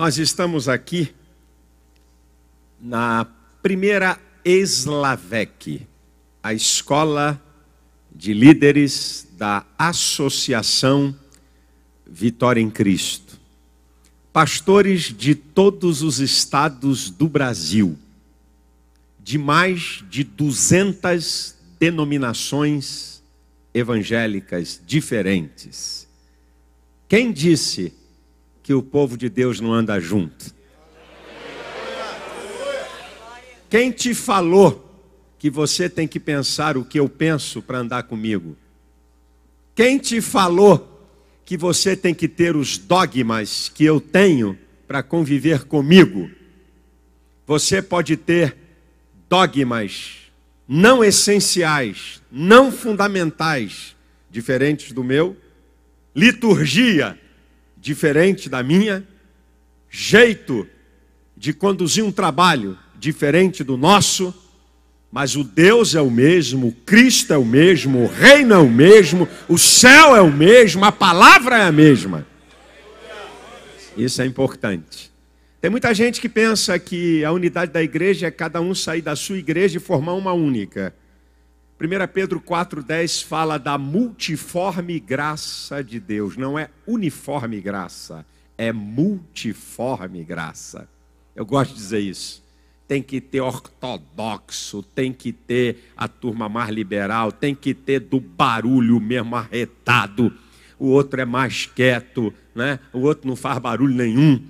Nós estamos aqui na primeira Eslavec, a escola de líderes da Associação Vitória em Cristo. Pastores de todos os estados do Brasil, de mais de 200 denominações evangélicas diferentes. Quem disse que o povo de Deus não anda junto? Quem te falou que você tem que pensar o que eu penso para andar comigo? Quem te falou que você tem que ter os dogmas que eu tenho para conviver comigo? Você pode ter dogmas não essenciais, não fundamentais, diferentes do meu, liturgia diferente da minha, jeito de conduzir um trabalho diferente do nosso, mas o Deus é o mesmo, o Cristo é o mesmo, o reino é o mesmo, o céu é o mesmo, a palavra é a mesma. Isso é importante. Tem muita gente que pensa que a unidade da igreja é cada um sair da sua igreja e formar uma única. 1 Pedro 4,10 fala da multiforme graça de Deus. Não é uniforme graça, é multiforme graça. Eu gosto de dizer isso. Tem que ter ortodoxo, tem que ter a turma mais liberal, tem que ter do barulho mesmo arretado. O outro é mais quieto, né? o outro não faz barulho nenhum.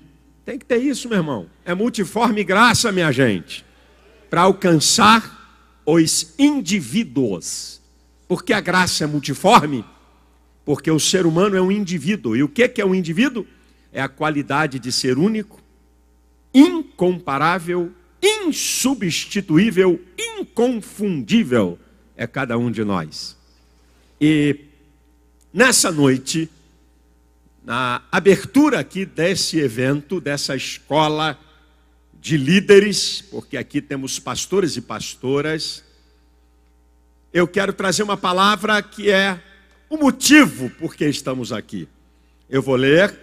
Tem que ter isso, meu irmão. É multiforme graça, minha gente. Para alcançar os indivíduos. Porque a graça é multiforme, porque o ser humano é um indivíduo. E o que é um indivíduo? É a qualidade de ser único, incomparável, insubstituível, inconfundível. É cada um de nós. E nessa noite, na abertura aqui desse evento, dessa escola de líderes, porque aqui temos pastores e pastoras, eu quero trazer uma palavra que é o motivo por que estamos aqui. Eu vou ler,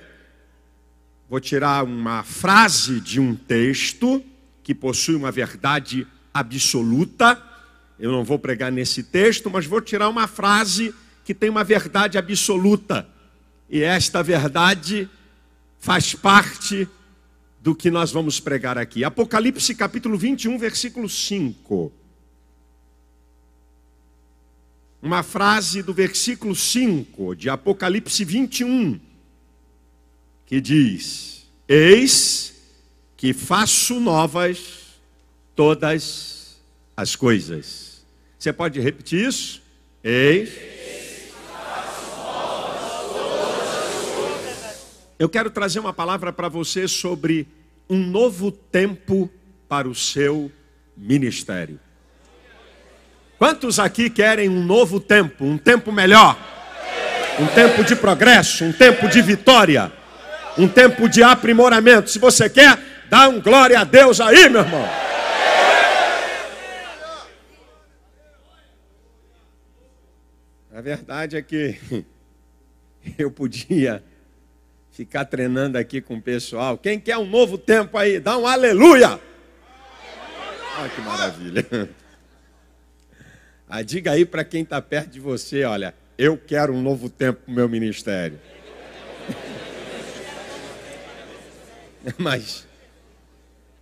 vou tirar uma frase de um texto que possui uma verdade absoluta. Eu não vou pregar nesse texto, mas vou tirar uma frase que tem uma verdade absoluta. E esta verdade faz parte do que nós vamos pregar aqui. Apocalipse capítulo 21, versículo 5. Uma frase do versículo 5 de Apocalipse 21, que diz: Eis que faço novas todas as coisas. Você pode repetir isso? Eis. Eu quero trazer uma palavra para você sobre um novo tempo para o seu ministério. Quantos aqui querem um novo tempo, um tempo melhor? Um tempo de progresso, um tempo de vitória, um tempo de aprimoramento. Se você quer, dá um glória a Deus aí, meu irmão. A verdade é que eu podia ficar treinando aqui com o pessoal. Quem quer um novo tempo aí? Dá um aleluia! Olha ah, que maravilha. Ah, diga aí para quem está perto de você, olha, eu quero um novo tempo para o meu ministério. Mas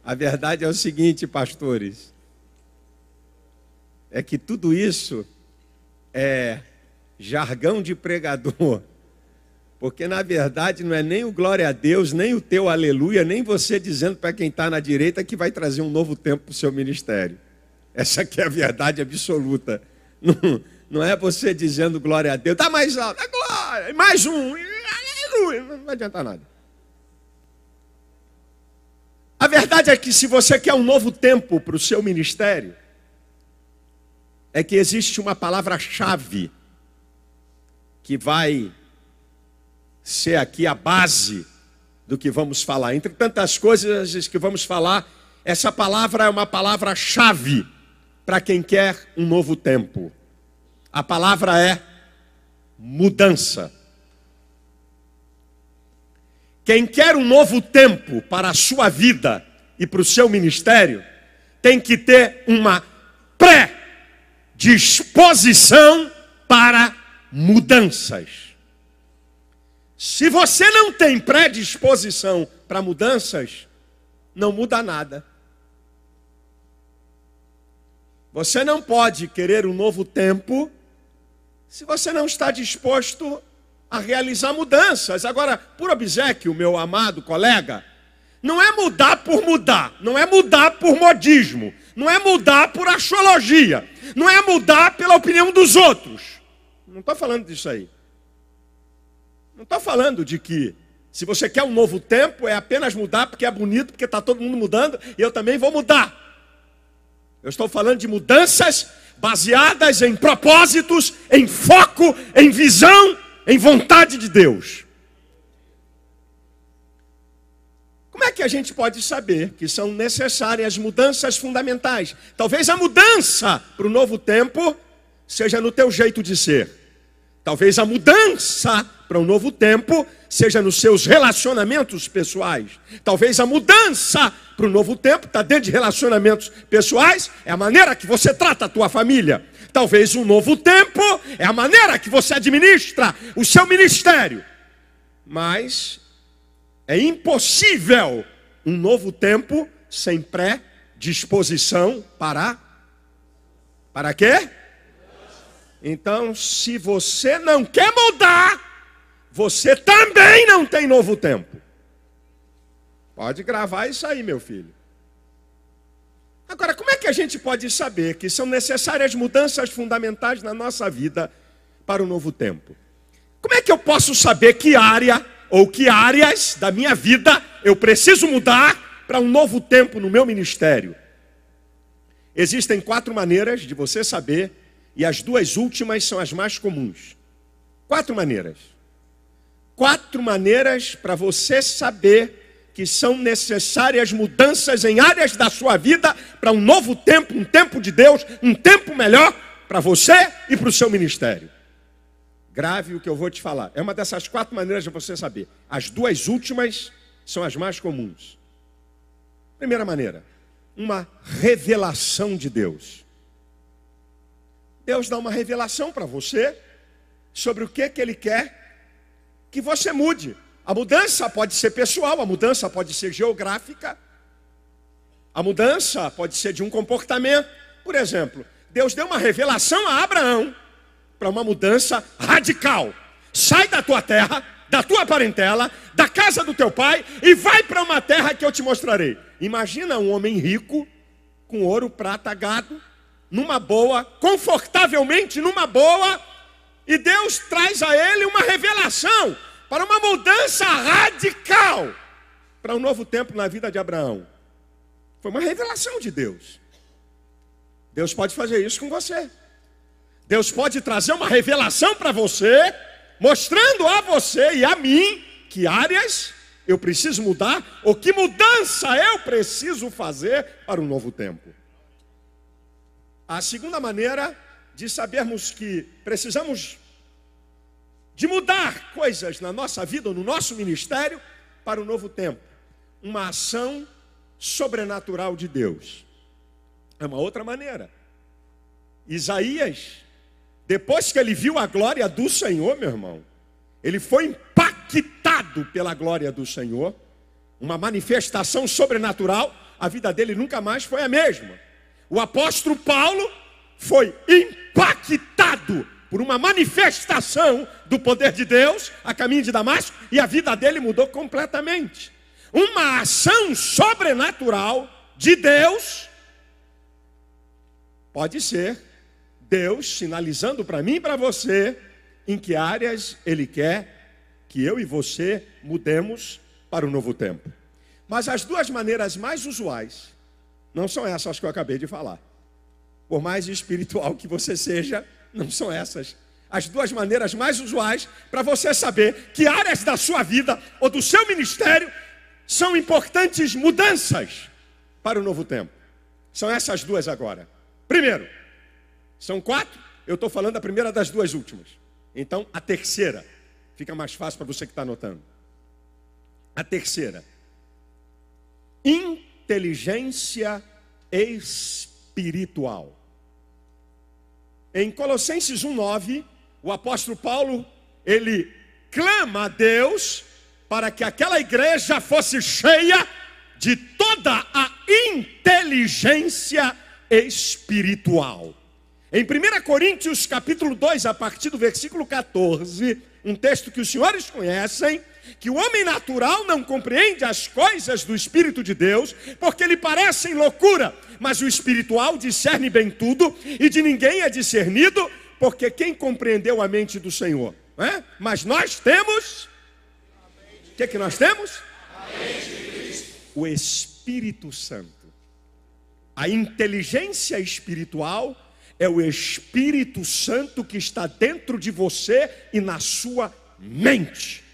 a verdade é o seguinte, pastores, é que tudo isso é jargão de pregador porque na verdade não é nem o glória a Deus, nem o teu aleluia, nem você dizendo para quem está na direita que vai trazer um novo tempo para o seu ministério. Essa aqui é a verdade absoluta. Não, não é você dizendo glória a Deus, dá tá mais alto, dá é glória, mais um, aleluia, não vai adiantar nada. A verdade é que se você quer um novo tempo para o seu ministério, é que existe uma palavra-chave que vai ser aqui a base do que vamos falar. Entre tantas coisas que vamos falar, essa palavra é uma palavra-chave para quem quer um novo tempo. A palavra é mudança. Quem quer um novo tempo para a sua vida e para o seu ministério, tem que ter uma pré-disposição para mudanças. Se você não tem predisposição para mudanças, não muda nada. Você não pode querer um novo tempo se você não está disposto a realizar mudanças. Agora, por obsequio, meu amado colega, não é mudar por mudar, não é mudar por modismo, não é mudar por astrologia, não é mudar pela opinião dos outros. Não estou falando disso aí. Não estou falando de que se você quer um novo tempo, é apenas mudar porque é bonito, porque está todo mundo mudando e eu também vou mudar. Eu estou falando de mudanças baseadas em propósitos, em foco, em visão, em vontade de Deus. Como é que a gente pode saber que são necessárias mudanças fundamentais? Talvez a mudança para o novo tempo seja no teu jeito de ser. Talvez a mudança para um novo tempo, seja nos seus relacionamentos pessoais. Talvez a mudança para o novo tempo está dentro de relacionamentos pessoais, é a maneira que você trata a tua família. Talvez um novo tempo é a maneira que você administra o seu ministério. Mas é impossível um novo tempo sem pré-disposição para para quê? Então, se você não quer mudar, você também não tem novo tempo. Pode gravar isso aí, meu filho. Agora, como é que a gente pode saber que são necessárias mudanças fundamentais na nossa vida para o novo tempo? Como é que eu posso saber que área ou que áreas da minha vida eu preciso mudar para um novo tempo no meu ministério? Existem quatro maneiras de você saber, e as duas últimas são as mais comuns. Quatro maneiras quatro maneiras para você saber que são necessárias mudanças em áreas da sua vida para um novo tempo, um tempo de Deus, um tempo melhor para você e para o seu ministério. Grave o que eu vou te falar. É uma dessas quatro maneiras de você saber. As duas últimas são as mais comuns. Primeira maneira, uma revelação de Deus. Deus dá uma revelação para você sobre o que, que Ele quer que você mude. A mudança pode ser pessoal, a mudança pode ser geográfica, a mudança pode ser de um comportamento. Por exemplo, Deus deu uma revelação a Abraão para uma mudança radical. Sai da tua terra, da tua parentela, da casa do teu pai e vai para uma terra que eu te mostrarei. Imagina um homem rico, com ouro, prata, gado, numa boa, confortavelmente numa boa e Deus traz a ele uma revelação para uma mudança radical para um novo tempo na vida de Abraão. Foi uma revelação de Deus. Deus pode fazer isso com você. Deus pode trazer uma revelação para você, mostrando a você e a mim que áreas eu preciso mudar ou que mudança eu preciso fazer para um novo tempo. A segunda maneira de sabermos que precisamos de mudar coisas na nossa vida, no nosso ministério, para o novo tempo. Uma ação sobrenatural de Deus. É uma outra maneira. Isaías, depois que ele viu a glória do Senhor, meu irmão, ele foi impactado pela glória do Senhor, uma manifestação sobrenatural, a vida dele nunca mais foi a mesma. O apóstolo Paulo foi impactado por uma manifestação do poder de Deus a caminho de Damasco e a vida dele mudou completamente. Uma ação sobrenatural de Deus pode ser Deus sinalizando para mim e para você em que áreas ele quer que eu e você mudemos para o novo tempo. Mas as duas maneiras mais usuais não são essas que eu acabei de falar. Por mais espiritual que você seja, não são essas as duas maneiras mais usuais para você saber que áreas da sua vida ou do seu ministério são importantes mudanças para o novo tempo. São essas duas agora. Primeiro, são quatro, eu estou falando a primeira das duas últimas. Então, a terceira, fica mais fácil para você que está anotando. A terceira, inteligência espiritual espiritual. Em Colossenses 1:9, o apóstolo Paulo, ele clama a Deus para que aquela igreja fosse cheia de toda a inteligência espiritual. Em 1 Coríntios capítulo 2, a partir do versículo 14, um texto que os senhores conhecem, que o homem natural não compreende as coisas do Espírito de Deus, porque lhe parecem loucura, mas o espiritual discerne bem tudo, e de ninguém é discernido, porque quem compreendeu a mente do Senhor? É? Mas nós temos. O que, é que nós temos? O Espírito Santo. A inteligência espiritual é o Espírito Santo que está dentro de você e na sua mente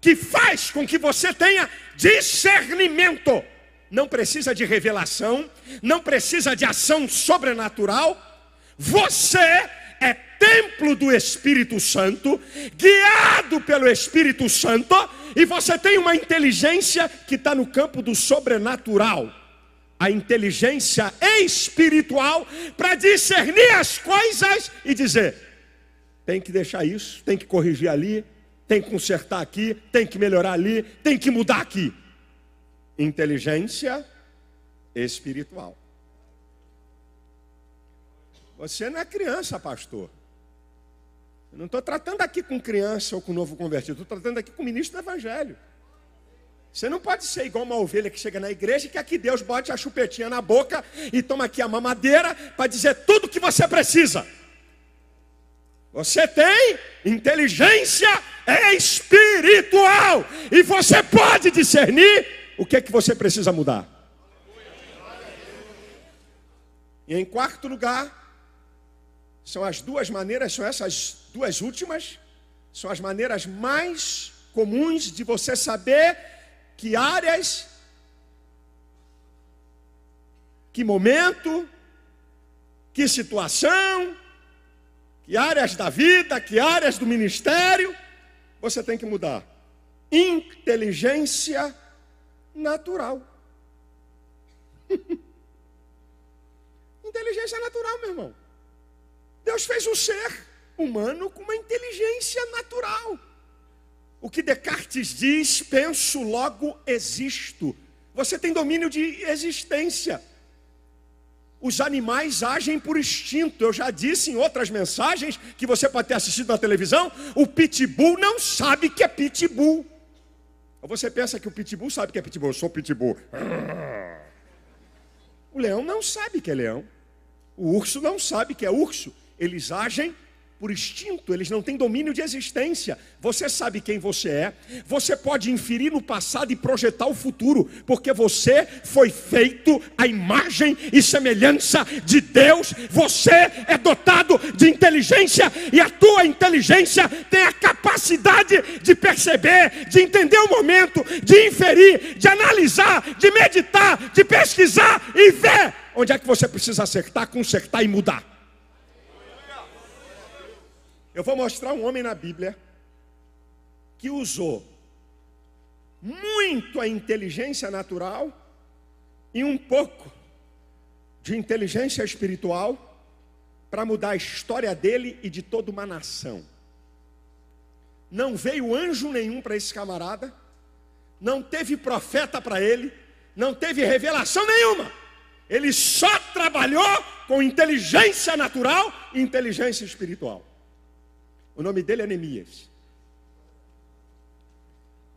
que faz com que você tenha discernimento. Não precisa de revelação, não precisa de ação sobrenatural. Você é templo do Espírito Santo, guiado pelo Espírito Santo, e você tem uma inteligência que está no campo do sobrenatural. A inteligência espiritual para discernir as coisas e dizer: tem que deixar isso, tem que corrigir ali, tem que consertar aqui, tem que melhorar ali, tem que mudar aqui. Inteligência espiritual. Você não é criança, pastor. Eu não estou tratando aqui com criança ou com novo convertido, estou tratando aqui com ministro do Evangelho. Você não pode ser igual uma ovelha que chega na igreja e quer que Deus bote a chupetinha na boca e toma aqui a mamadeira para dizer tudo o que você precisa. Você tem inteligência espiritual e você pode discernir o que é que você precisa mudar. E em quarto lugar, são as duas maneiras, são essas duas últimas, são as maneiras mais comuns de você saber que áreas, que momento, que situação, que áreas da vida, que áreas do ministério você tem que mudar. Inteligência natural. inteligência natural, meu irmão. Deus fez um ser humano com uma inteligência natural. O que Descartes diz, penso, logo existo. Você tem domínio de existência os animais agem por instinto. Eu já disse em outras mensagens que você pode ter assistido na televisão, o pitbull não sabe que é pitbull. você pensa que o pitbull sabe que é pitbull, eu sou pitbull. O leão não sabe que é leão. O urso não sabe que é urso. Eles agem por instinto, eles não têm domínio de existência. Você sabe quem você é, você pode inferir no passado e projetar o futuro, porque você foi feito à imagem e semelhança de Deus, você é dotado de inteligência e a tua inteligência tem a capacidade de perceber, de entender o momento, de inferir, de analisar, de meditar, de pesquisar e ver onde é que você precisa acertar, consertar e mudar. Eu vou mostrar um homem na Bíblia que usou muito a inteligência natural e um pouco de inteligência espiritual para mudar a história dele e de toda uma nação. Não veio anjo nenhum para esse camarada, não teve profeta para ele, não teve revelação nenhuma. Ele só trabalhou com inteligência natural e inteligência espiritual. O nome dele é Neemias.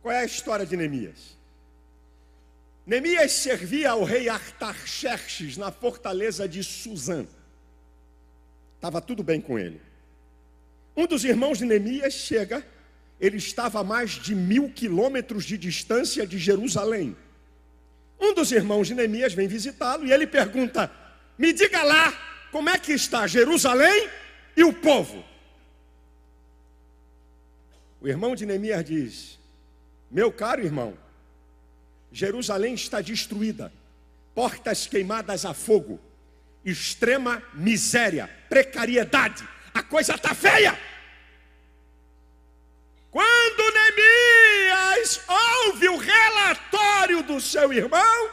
Qual é a história de Neemias? Neemias servia ao rei Artaxerxes na fortaleza de Suzã. Estava tudo bem com ele. Um dos irmãos de Neemias chega, ele estava a mais de mil quilômetros de distância de Jerusalém. Um dos irmãos de Neemias vem visitá-lo e ele pergunta: Me diga lá, como é que está Jerusalém e o povo? O irmão de Neemias diz: Meu caro irmão, Jerusalém está destruída, portas queimadas a fogo, extrema miséria, precariedade, a coisa está feia. Quando Neemias ouve o relatório do seu irmão,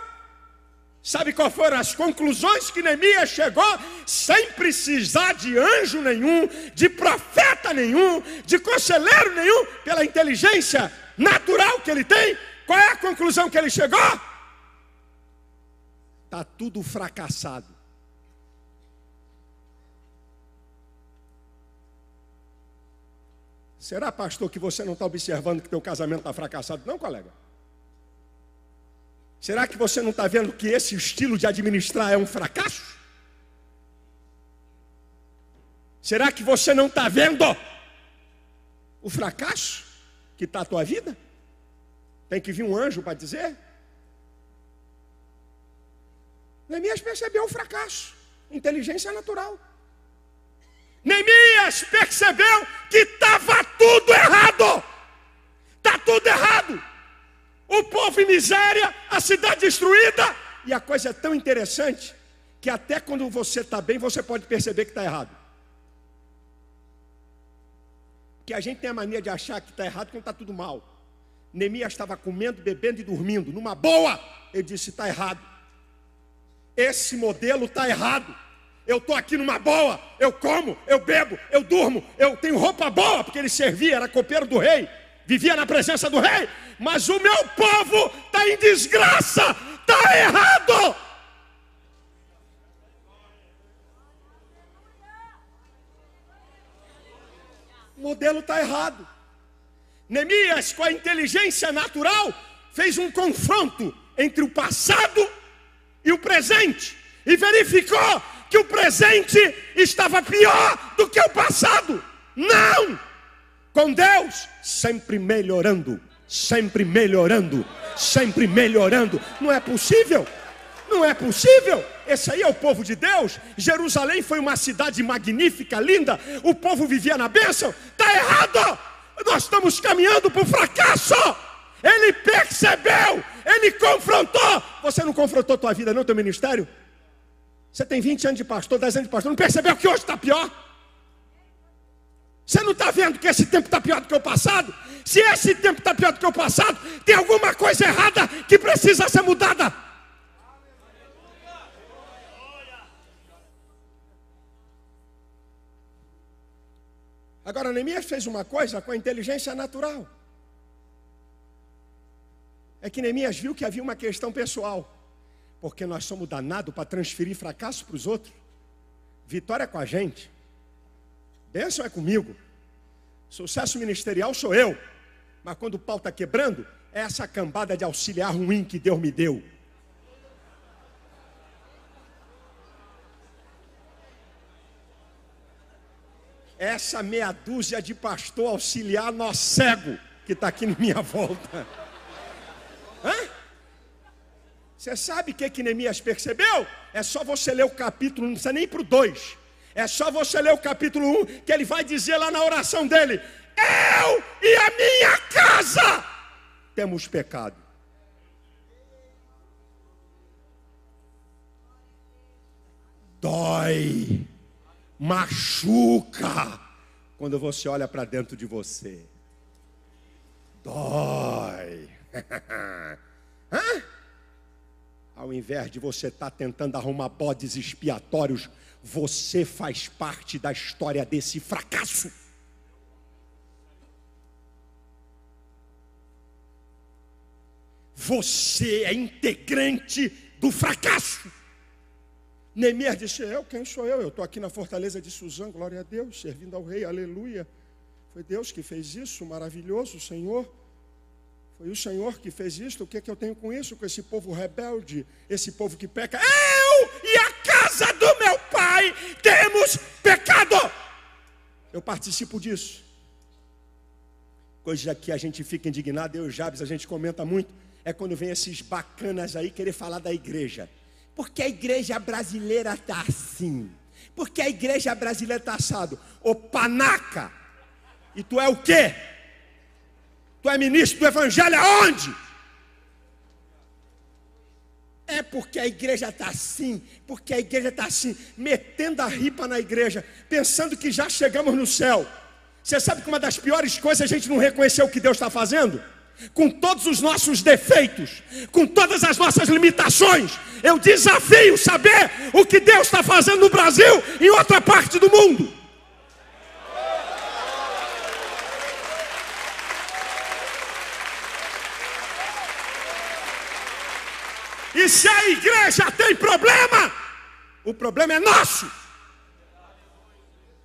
Sabe qual foram as conclusões que Neemias chegou? Sem precisar de anjo nenhum, de profeta nenhum, de conselheiro nenhum, pela inteligência natural que ele tem, qual é a conclusão que ele chegou? Está tudo fracassado. Será, pastor, que você não está observando que teu casamento está fracassado? Não, colega. Será que você não está vendo que esse estilo de administrar é um fracasso? Será que você não está vendo o fracasso que está a tua vida? Tem que vir um anjo para dizer? Neemias percebeu o fracasso, inteligência natural. Neemias percebeu que estava tudo errado. Está tudo errado o povo em miséria, a cidade destruída. E a coisa é tão interessante que até quando você está bem, você pode perceber que está errado. Que a gente tem a mania de achar que está errado quando está tudo mal. Neemias estava comendo, bebendo e dormindo. Numa boa, ele disse: está errado. Esse modelo está errado. Eu estou aqui numa boa, eu como, eu bebo, eu durmo, eu tenho roupa boa, porque ele servia, era copeiro do rei, vivia na presença do rei mas o meu povo está em desgraça, está errado. O modelo está errado. Neemias, com a inteligência natural, fez um confronto entre o passado e o presente e verificou que o presente estava pior do que o passado. Não! Com Deus, sempre melhorando sempre melhorando, sempre melhorando. Não é possível? Não é possível? Esse aí é o povo de Deus. Jerusalém foi uma cidade magnífica, linda. O povo vivia na bênção. Está errado! Nós estamos caminhando para o fracasso. Ele percebeu, ele confrontou. Você não confrontou tua vida, não, teu ministério? Você tem 20 anos de pastor, 10 anos de pastor, não percebeu que hoje está pior? Você não está vendo que esse tempo está pior do que o passado? Se esse tempo está pior do que o passado, tem alguma coisa errada que precisa ser mudada. Agora, Neemias fez uma coisa com a inteligência natural. É que Neemias viu que havia uma questão pessoal. Porque nós somos danados para transferir fracasso para os outros, vitória com a gente. Bênção é comigo. Sucesso ministerial sou eu. Mas quando o pau está quebrando, é essa cambada de auxiliar ruim que Deus me deu. Essa meia dúzia de pastor auxiliar nós cego que está aqui na minha volta. Hã? Você sabe o que, que Neemias percebeu? É só você ler o capítulo, não precisa nem para o 2. É só você ler o capítulo 1 que ele vai dizer lá na oração dele: Eu e a minha casa temos pecado. Dói, machuca quando você olha para dentro de você. Dói. Ao invés de você estar tá tentando arrumar bodes expiatórios, você faz parte da história desse fracasso. Você é integrante do fracasso. Neemias disse: Eu, quem sou eu? Eu estou aqui na fortaleza de Suzã, glória a Deus, servindo ao rei, aleluia. Foi Deus que fez isso, maravilhoso Senhor. Foi o Senhor que fez isto. O que, é que eu tenho com isso? Com esse povo rebelde, esse povo que peca. Eu e a casa do meu pai temos pecado. Eu participo disso. Coisa que a gente fica indignado, eu e o Jabes, a gente comenta muito, é quando vem esses bacanas aí querer falar da igreja. Porque a igreja brasileira está assim. Porque a igreja brasileira está assado. Ô panaca! E tu é o quê? Tu é ministro do é Evangelho aonde? É porque a igreja está assim, porque a igreja está assim, metendo a ripa na igreja, pensando que já chegamos no céu. Você sabe que uma das piores coisas é a gente não reconhecer o que Deus está fazendo? Com todos os nossos defeitos, com todas as nossas limitações, eu desafio saber o que Deus está fazendo no Brasil e em outra parte do mundo. E se a igreja tem problema, o problema é nosso.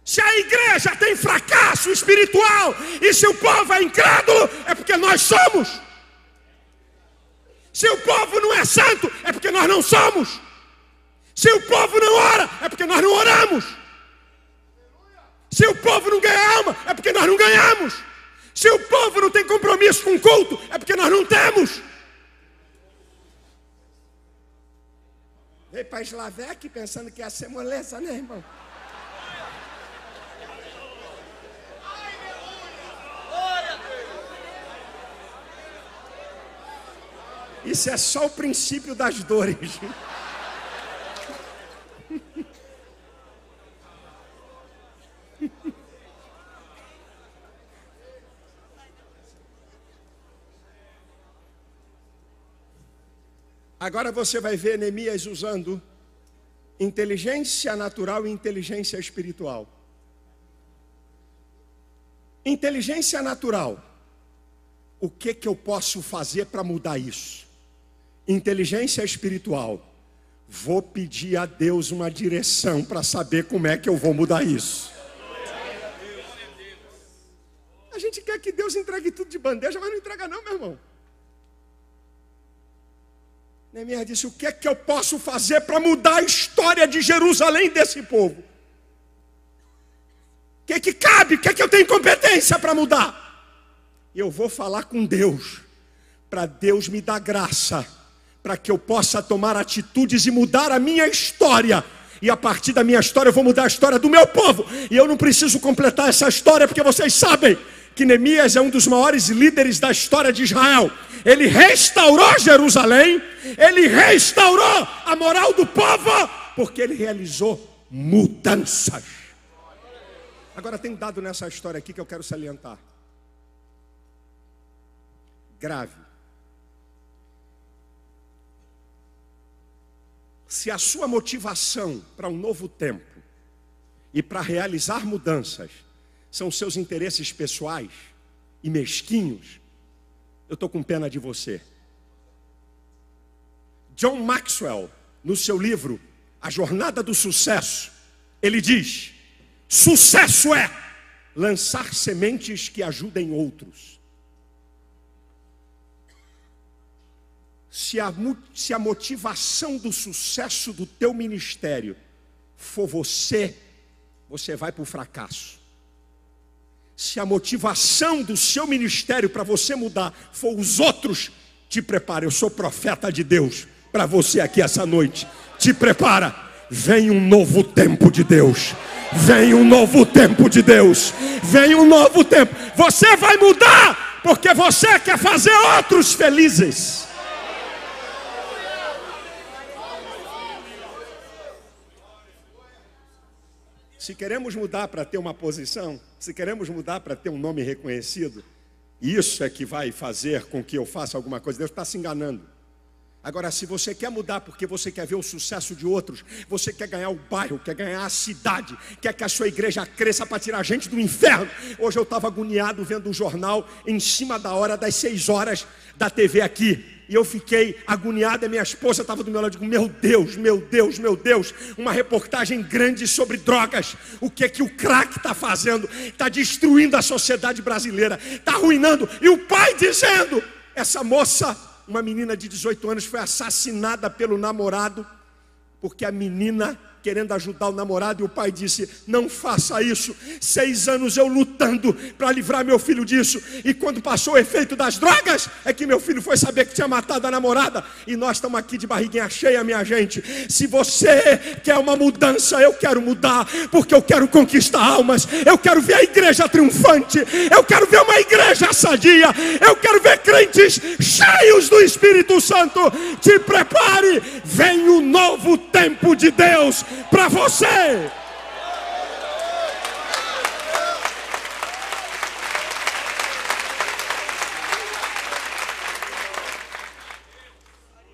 Se a igreja tem fracasso espiritual e se o povo é incrédulo, é porque nós somos. Se o povo não é santo, é porque nós não somos. Se o povo não ora, é porque nós não oramos. Se o povo não ganha alma, é porque nós não ganhamos. Se o povo não tem compromisso com o culto, é porque nós não temos. Veio para Slavec pensando que ia ser moleza, né, irmão? Isso é só o princípio das dores. Agora você vai ver Neemias usando inteligência natural e inteligência espiritual. Inteligência natural. O que que eu posso fazer para mudar isso? Inteligência espiritual. Vou pedir a Deus uma direção para saber como é que eu vou mudar isso. A gente quer que Deus entregue tudo de bandeja, mas não entrega não, meu irmão. Neemias disse: O que é que eu posso fazer para mudar a história de Jerusalém desse povo? O que é que cabe? O que é que eu tenho competência para mudar? Eu vou falar com Deus, para Deus me dar graça, para que eu possa tomar atitudes e mudar a minha história. E a partir da minha história, eu vou mudar a história do meu povo. E eu não preciso completar essa história, porque vocês sabem que Neemias é um dos maiores líderes da história de Israel. Ele restaurou Jerusalém, ele restaurou a moral do povo, porque ele realizou mudanças. Agora tem um dado nessa história aqui que eu quero salientar. Grave. se a sua motivação para um novo tempo e para realizar mudanças são seus interesses pessoais e mesquinhos, eu estou com pena de você. John Maxwell, no seu livro A Jornada do Sucesso, ele diz: sucesso é lançar sementes que ajudem outros. Se a, se a motivação do sucesso do teu ministério for você, você vai para o fracasso se a motivação do seu ministério para você mudar for os outros, te prepara. Eu sou profeta de Deus para você aqui essa noite. Te prepara. Vem um novo tempo de Deus. Vem um novo tempo de Deus. Vem um novo tempo. Você vai mudar porque você quer fazer outros felizes. Se queremos mudar para ter uma posição, se queremos mudar para ter um nome reconhecido, isso é que vai fazer com que eu faça alguma coisa. Deus está se enganando. Agora, se você quer mudar porque você quer ver o sucesso de outros, você quer ganhar o bairro, quer ganhar a cidade, quer que a sua igreja cresça para tirar a gente do inferno. Hoje eu estava agoniado vendo um jornal em cima da hora das seis horas da TV aqui e eu fiquei agoniada. Minha esposa estava do meu lado. Eu digo, meu Deus, meu Deus, meu Deus. Uma reportagem grande sobre drogas. O que é que o crack está fazendo? Está destruindo a sociedade brasileira. Está arruinando. E o pai dizendo: essa moça, uma menina de 18 anos, foi assassinada pelo namorado porque a menina querendo ajudar o namorado, e o pai disse: Não faça isso. Seis anos eu lutando para livrar meu filho disso, e quando passou o efeito das drogas, é que meu filho foi saber que tinha matado a namorada, e nós estamos aqui de barriguinha cheia, minha gente. Se você quer uma mudança, eu quero mudar, porque eu quero conquistar almas, eu quero ver a igreja triunfante, eu quero ver uma igreja sadia, eu quero ver crentes cheios do Espírito Santo. Te prepare, vem o novo tempo de Deus para você.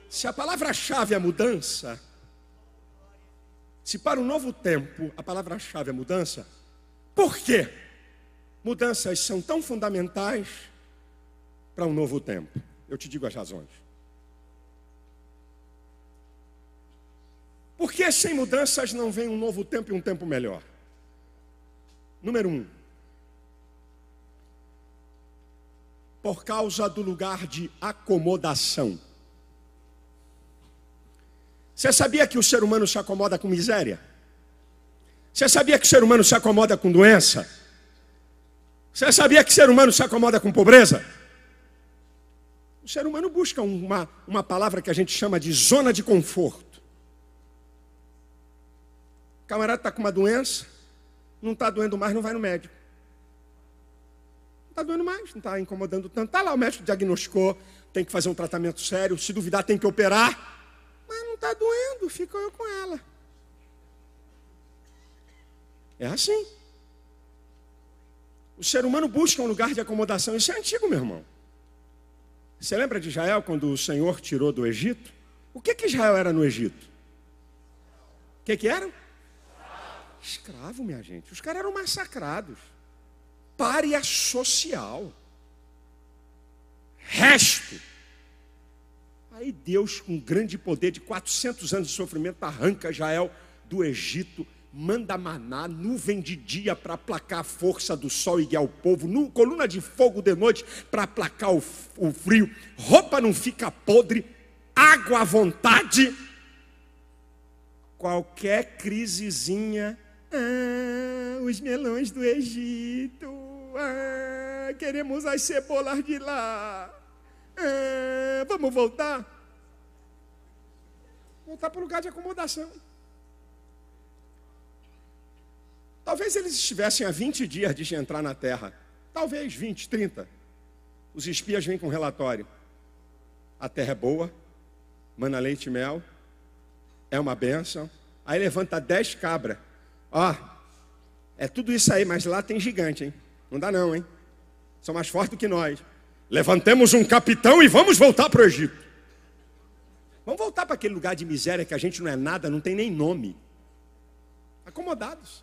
Se a palavra-chave é mudança, se para o novo tempo a palavra-chave é mudança, por quê? Mudanças são tão fundamentais para um novo tempo. Eu te digo as razões. Por que sem mudanças não vem um novo tempo e um tempo melhor? Número um, por causa do lugar de acomodação. Você sabia que o ser humano se acomoda com miséria? Você sabia que o ser humano se acomoda com doença? Você sabia que o ser humano se acomoda com pobreza? O ser humano busca uma, uma palavra que a gente chama de zona de conforto. O camarada está com uma doença, não está doendo mais, não vai no médico. Não está doendo mais, não está incomodando tanto. Está lá, o médico diagnosticou, tem que fazer um tratamento sério, se duvidar tem que operar. Mas não está doendo, fica eu com ela. É assim. O ser humano busca um lugar de acomodação. Isso é antigo, meu irmão. Você lembra de Israel quando o Senhor tirou do Egito? O que que Israel era no Egito? O que que era? Escravo, minha gente. Os caras eram massacrados. Pária social. Resto. Aí Deus, com grande poder de 400 anos de sofrimento, arranca Israel do Egito, manda maná, nuvem de dia para aplacar a força do sol e guiar o povo, num, coluna de fogo de noite para aplacar o, o frio, roupa não fica podre, água à vontade. Qualquer crisezinha ah, os melões do Egito. Ah, queremos as cebolas de lá. Ah, vamos voltar? Voltar para o lugar de acomodação. Talvez eles estivessem há 20 dias de entrar na terra. Talvez 20, 30. Os espias vêm com relatório. A terra é boa, mana leite e mel, é uma bênção. Aí levanta 10 cabras Ó, é tudo isso aí, mas lá tem gigante, hein? Não dá não, hein? São mais fortes do que nós. Levantemos um capitão e vamos voltar para o Egito. Vamos voltar para aquele lugar de miséria que a gente não é nada, não tem nem nome. Acomodados.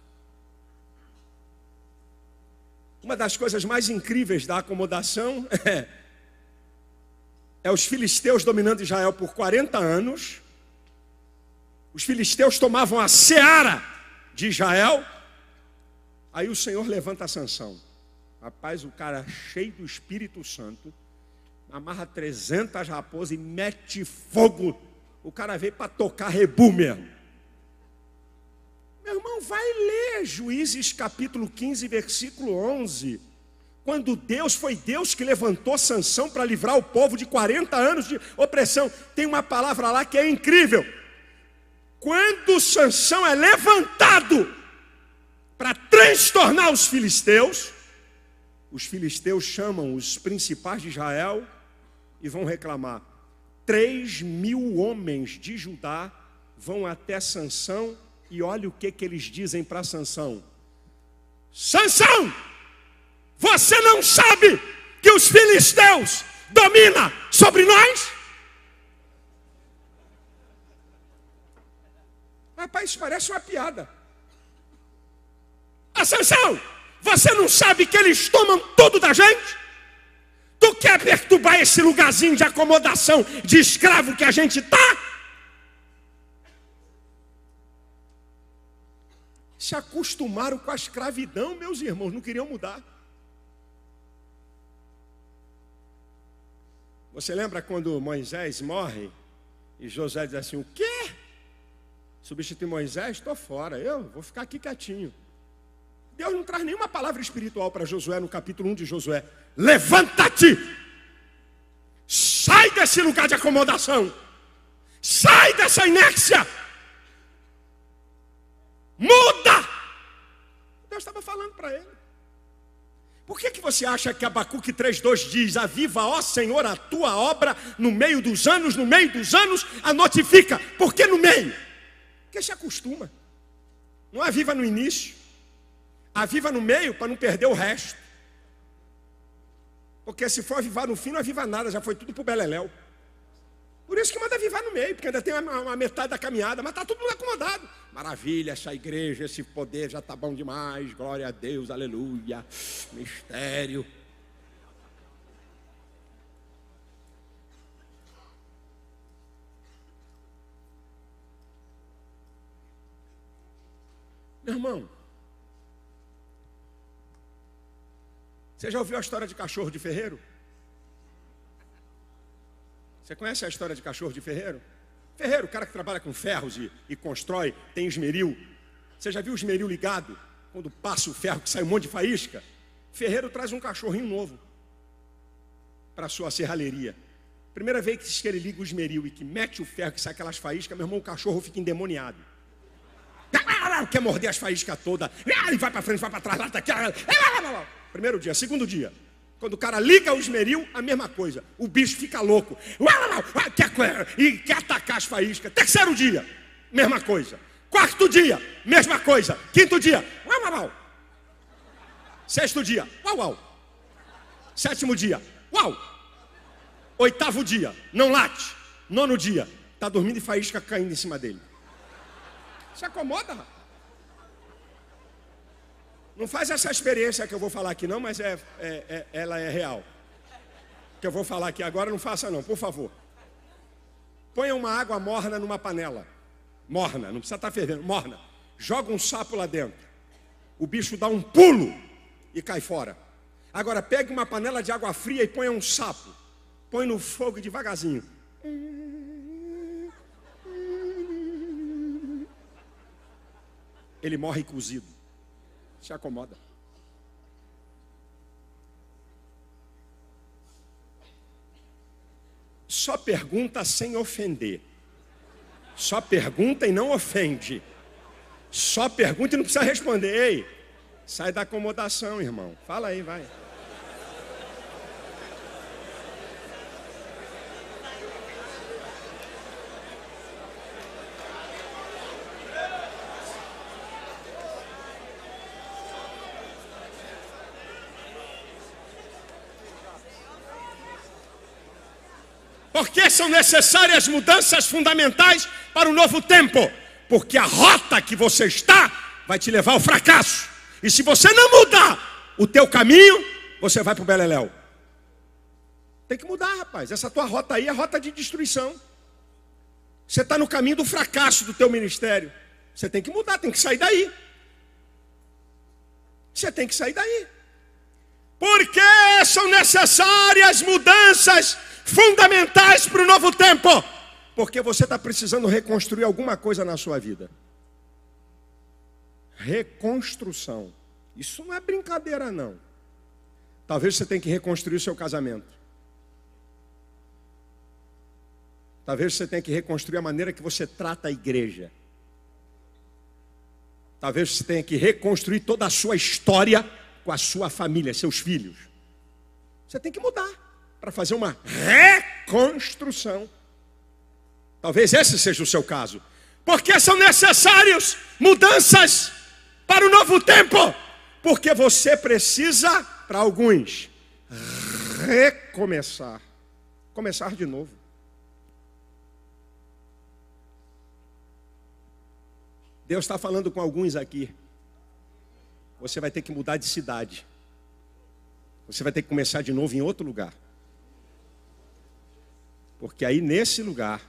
Uma das coisas mais incríveis da acomodação é, é os filisteus dominando Israel por 40 anos. Os filisteus tomavam a seara de Israel. Aí o Senhor levanta a sanção. Rapaz, o cara cheio do Espírito Santo, amarra 300 raposas e mete fogo. O cara veio para tocar rebu mesmo. Meu irmão, vai ler Juízes capítulo 15, versículo 11. Quando Deus, foi Deus que levantou Sansão para livrar o povo de 40 anos de opressão. Tem uma palavra lá que é incrível. Quando Sansão é levantado para transtornar os filisteus, os filisteus chamam os principais de Israel e vão reclamar. Três mil homens de Judá vão até Sansão e olha o que, que eles dizem para Sansão. Sansão, você não sabe que os filisteus dominam sobre nós? Rapaz, isso parece uma piada. Ascensão, você não sabe que eles tomam tudo da gente? Tu quer perturbar esse lugarzinho de acomodação de escravo que a gente está? Se acostumaram com a escravidão, meus irmãos, não queriam mudar. Você lembra quando Moisés morre e José diz assim: O quê? substituir Moisés, estou fora, eu vou ficar aqui quietinho. Deus não traz nenhuma palavra espiritual para Josué no capítulo 1 de Josué. Levanta-te! Sai desse lugar de acomodação! Sai dessa inércia! Muda! Deus estava falando para ele. Por que, que você acha que Abacuque 3,2 diz: Aviva, ó Senhor, a tua obra no meio dos anos, no meio dos anos, a notifica? Por que no meio? Porque se acostuma. Não aviva no início, aviva no meio para não perder o resto. Porque se for avivar no fim, não aviva nada, já foi tudo para o Beleléu. Por isso que manda avivar no meio, porque ainda tem uma, uma metade da caminhada, mas está todo mundo acomodado. Maravilha, essa igreja, esse poder já está bom demais, glória a Deus, aleluia, mistério. Irmão, você já ouviu a história de cachorro de ferreiro? Você conhece a história de cachorro de ferreiro? Ferreiro, o cara que trabalha com ferros e, e constrói, tem esmeril. Você já viu o esmeril ligado? Quando passa o ferro que sai um monte de faísca? Ferreiro traz um cachorrinho novo para a sua serralheria. Primeira vez que ele liga o esmeril e que mete o ferro que sai aquelas faíscas, meu irmão, o cachorro fica endemoniado quer é morder as faíscas todas, ah, vai para frente, vai para trás, lá, daqui, Primeiro dia, segundo dia. Quando o cara liga o esmeril, a mesma coisa. O bicho fica louco. Quer, e quer atacar as faíscas. Terceiro dia, mesma coisa. Quarto dia, mesma coisa. Quinto dia, uau, uau, uau. Sexto dia, uau, uau. Sétimo dia, uau. Oitavo dia, não late. Nono dia, tá dormindo e faísca caindo em cima dele. Se acomoda, é rapaz. Não faz essa experiência que eu vou falar aqui não, mas é, é, é, ela é real. Que eu vou falar aqui agora, não faça não, por favor. Põe uma água morna numa panela. Morna, não precisa estar tá fervendo, morna. Joga um sapo lá dentro. O bicho dá um pulo e cai fora. Agora pegue uma panela de água fria e ponha um sapo. Põe no fogo devagarzinho. Ele morre cozido se acomoda. Só pergunta sem ofender. Só pergunta e não ofende. Só pergunta e não precisa responder. Ei, sai da acomodação, irmão. Fala aí, vai. Porque são necessárias mudanças fundamentais para o novo tempo. Porque a rota que você está vai te levar ao fracasso. E se você não mudar o teu caminho, você vai para o Beleléu. Tem que mudar, rapaz. Essa tua rota aí é rota de destruição. Você está no caminho do fracasso do teu ministério. Você tem que mudar, tem que sair daí. Você tem que sair daí. Porque são necessárias mudanças fundamentais para o novo tempo, porque você está precisando reconstruir alguma coisa na sua vida. Reconstrução. Isso não é brincadeira, não. Talvez você tenha que reconstruir o seu casamento. Talvez você tenha que reconstruir a maneira que você trata a igreja. Talvez você tenha que reconstruir toda a sua história com a sua família, seus filhos. Você tem que mudar para fazer uma reconstrução. Talvez esse seja o seu caso. Porque são necessárias mudanças para o novo tempo. Porque você precisa, para alguns, recomeçar. Começar de novo. Deus está falando com alguns aqui. Você vai ter que mudar de cidade. Você vai ter que começar de novo em outro lugar. Porque aí nesse lugar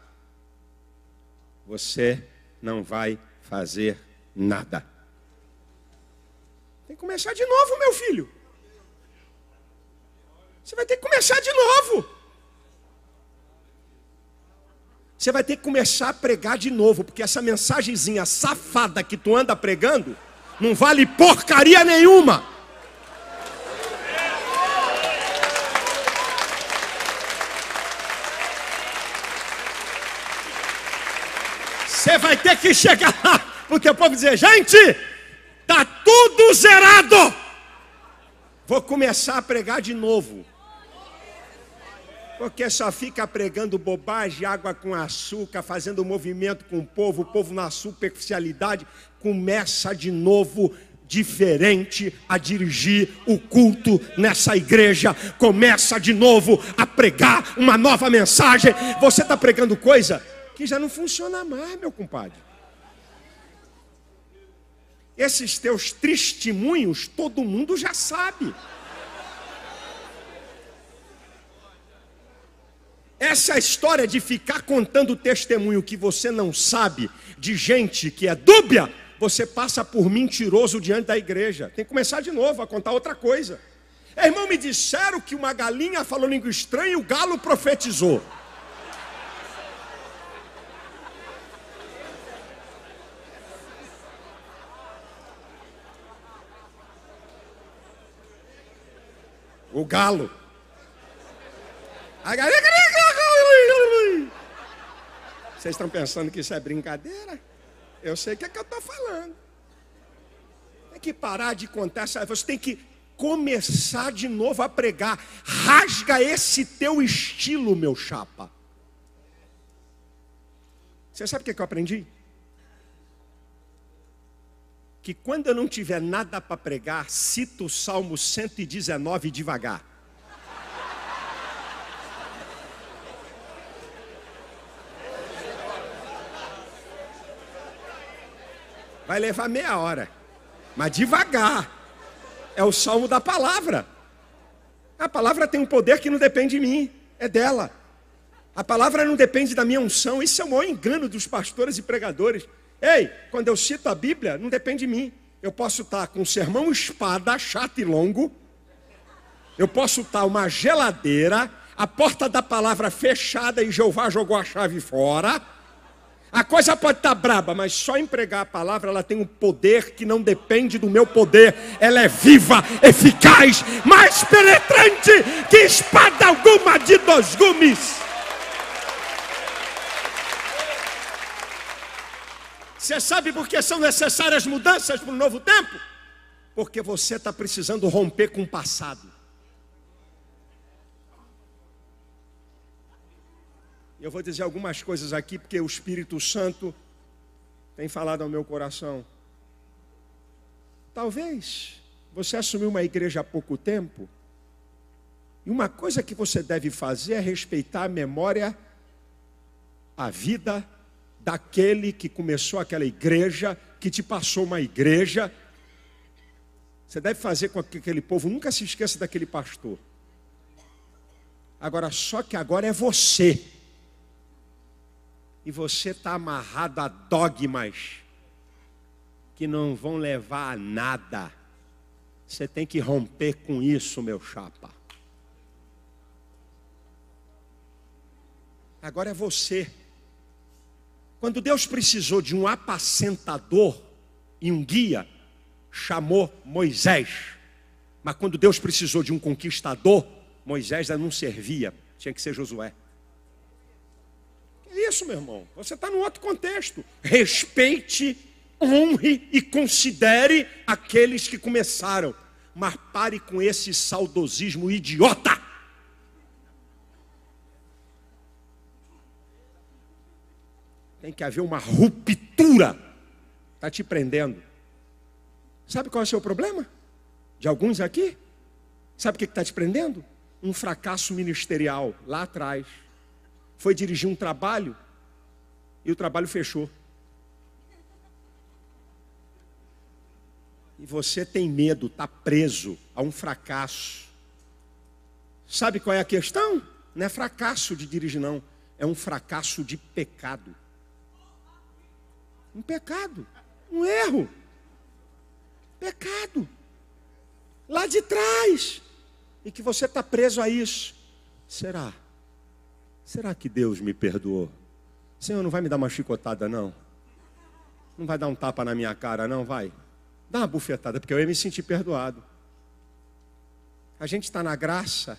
você não vai fazer nada. Tem que começar de novo, meu filho. Você vai ter que começar de novo. Você vai ter que começar a pregar de novo, porque essa mensagenzinha safada que tu anda pregando não vale porcaria nenhuma. vai ter que chegar lá o povo dizer: gente, está tudo zerado. Vou começar a pregar de novo. Porque só fica pregando bobagem, água com açúcar, fazendo movimento com o povo, o povo na superficialidade. Começa de novo diferente a dirigir o culto nessa igreja. Começa de novo a pregar uma nova mensagem. Você está pregando coisa que já não funciona mais, meu compadre. Esses teus testemunhos, todo mundo já sabe. Essa é história de ficar contando testemunho que você não sabe de gente que é dúbia, você passa por mentiroso diante da igreja. Tem que começar de novo a contar outra coisa. Irmão, me disseram que uma galinha falou língua estranha e o galo profetizou. galo. Vocês estão pensando que isso é brincadeira? Eu sei o que é que eu estou falando. Tem que parar de contar essa. Você tem que começar de novo a pregar. Rasga esse teu estilo, meu chapa. Você sabe o que, é que eu aprendi? que quando eu não tiver nada para pregar, cito o Salmo 119 devagar. Vai levar meia hora, mas devagar. É o salmo da palavra. A palavra tem um poder que não depende de mim, é dela. A palavra não depende da minha unção. Isso é o maior engano dos pastores e pregadores. Ei, quando eu cito a Bíblia, não depende de mim. Eu posso estar com um sermão espada, chato e longo. Eu posso estar uma geladeira, a porta da palavra fechada e Jeová jogou a chave fora. A coisa pode estar braba, mas só empregar a palavra, ela tem um poder que não depende do meu poder. Ela é viva, eficaz, mais penetrante que espada alguma de dois gumes. Você sabe por que são necessárias mudanças para um novo tempo? Porque você está precisando romper com o passado. Eu vou dizer algumas coisas aqui porque o Espírito Santo tem falado ao meu coração. Talvez você assumiu uma igreja há pouco tempo e uma coisa que você deve fazer é respeitar a memória, a vida daquele que começou aquela igreja, que te passou uma igreja. Você deve fazer com que aquele povo nunca se esqueça daquele pastor. Agora, só que agora é você. E você está amarrado a dogmas que não vão levar a nada. Você tem que romper com isso, meu chapa. Agora é você. Quando Deus precisou de um apacentador e um guia, chamou Moisés. Mas quando Deus precisou de um conquistador, Moisés já não servia, tinha que ser Josué. É isso, meu irmão. Você está num outro contexto. Respeite, honre e considere aqueles que começaram. Mas pare com esse saudosismo idiota Tem que haver uma ruptura. Está te prendendo. Sabe qual é o seu problema? De alguns aqui? Sabe o que está te prendendo? Um fracasso ministerial lá atrás. Foi dirigir um trabalho e o trabalho fechou. E você tem medo, está preso a um fracasso. Sabe qual é a questão? Não é fracasso de dirigir, não. É um fracasso de pecado. Um pecado, um erro. Pecado. Lá de trás. E que você está preso a isso. Será? Será que Deus me perdoou? Senhor, não vai me dar uma chicotada, não? Não vai dar um tapa na minha cara, não? Vai. Dá uma bufetada, porque eu ia me sentir perdoado. A gente está na graça,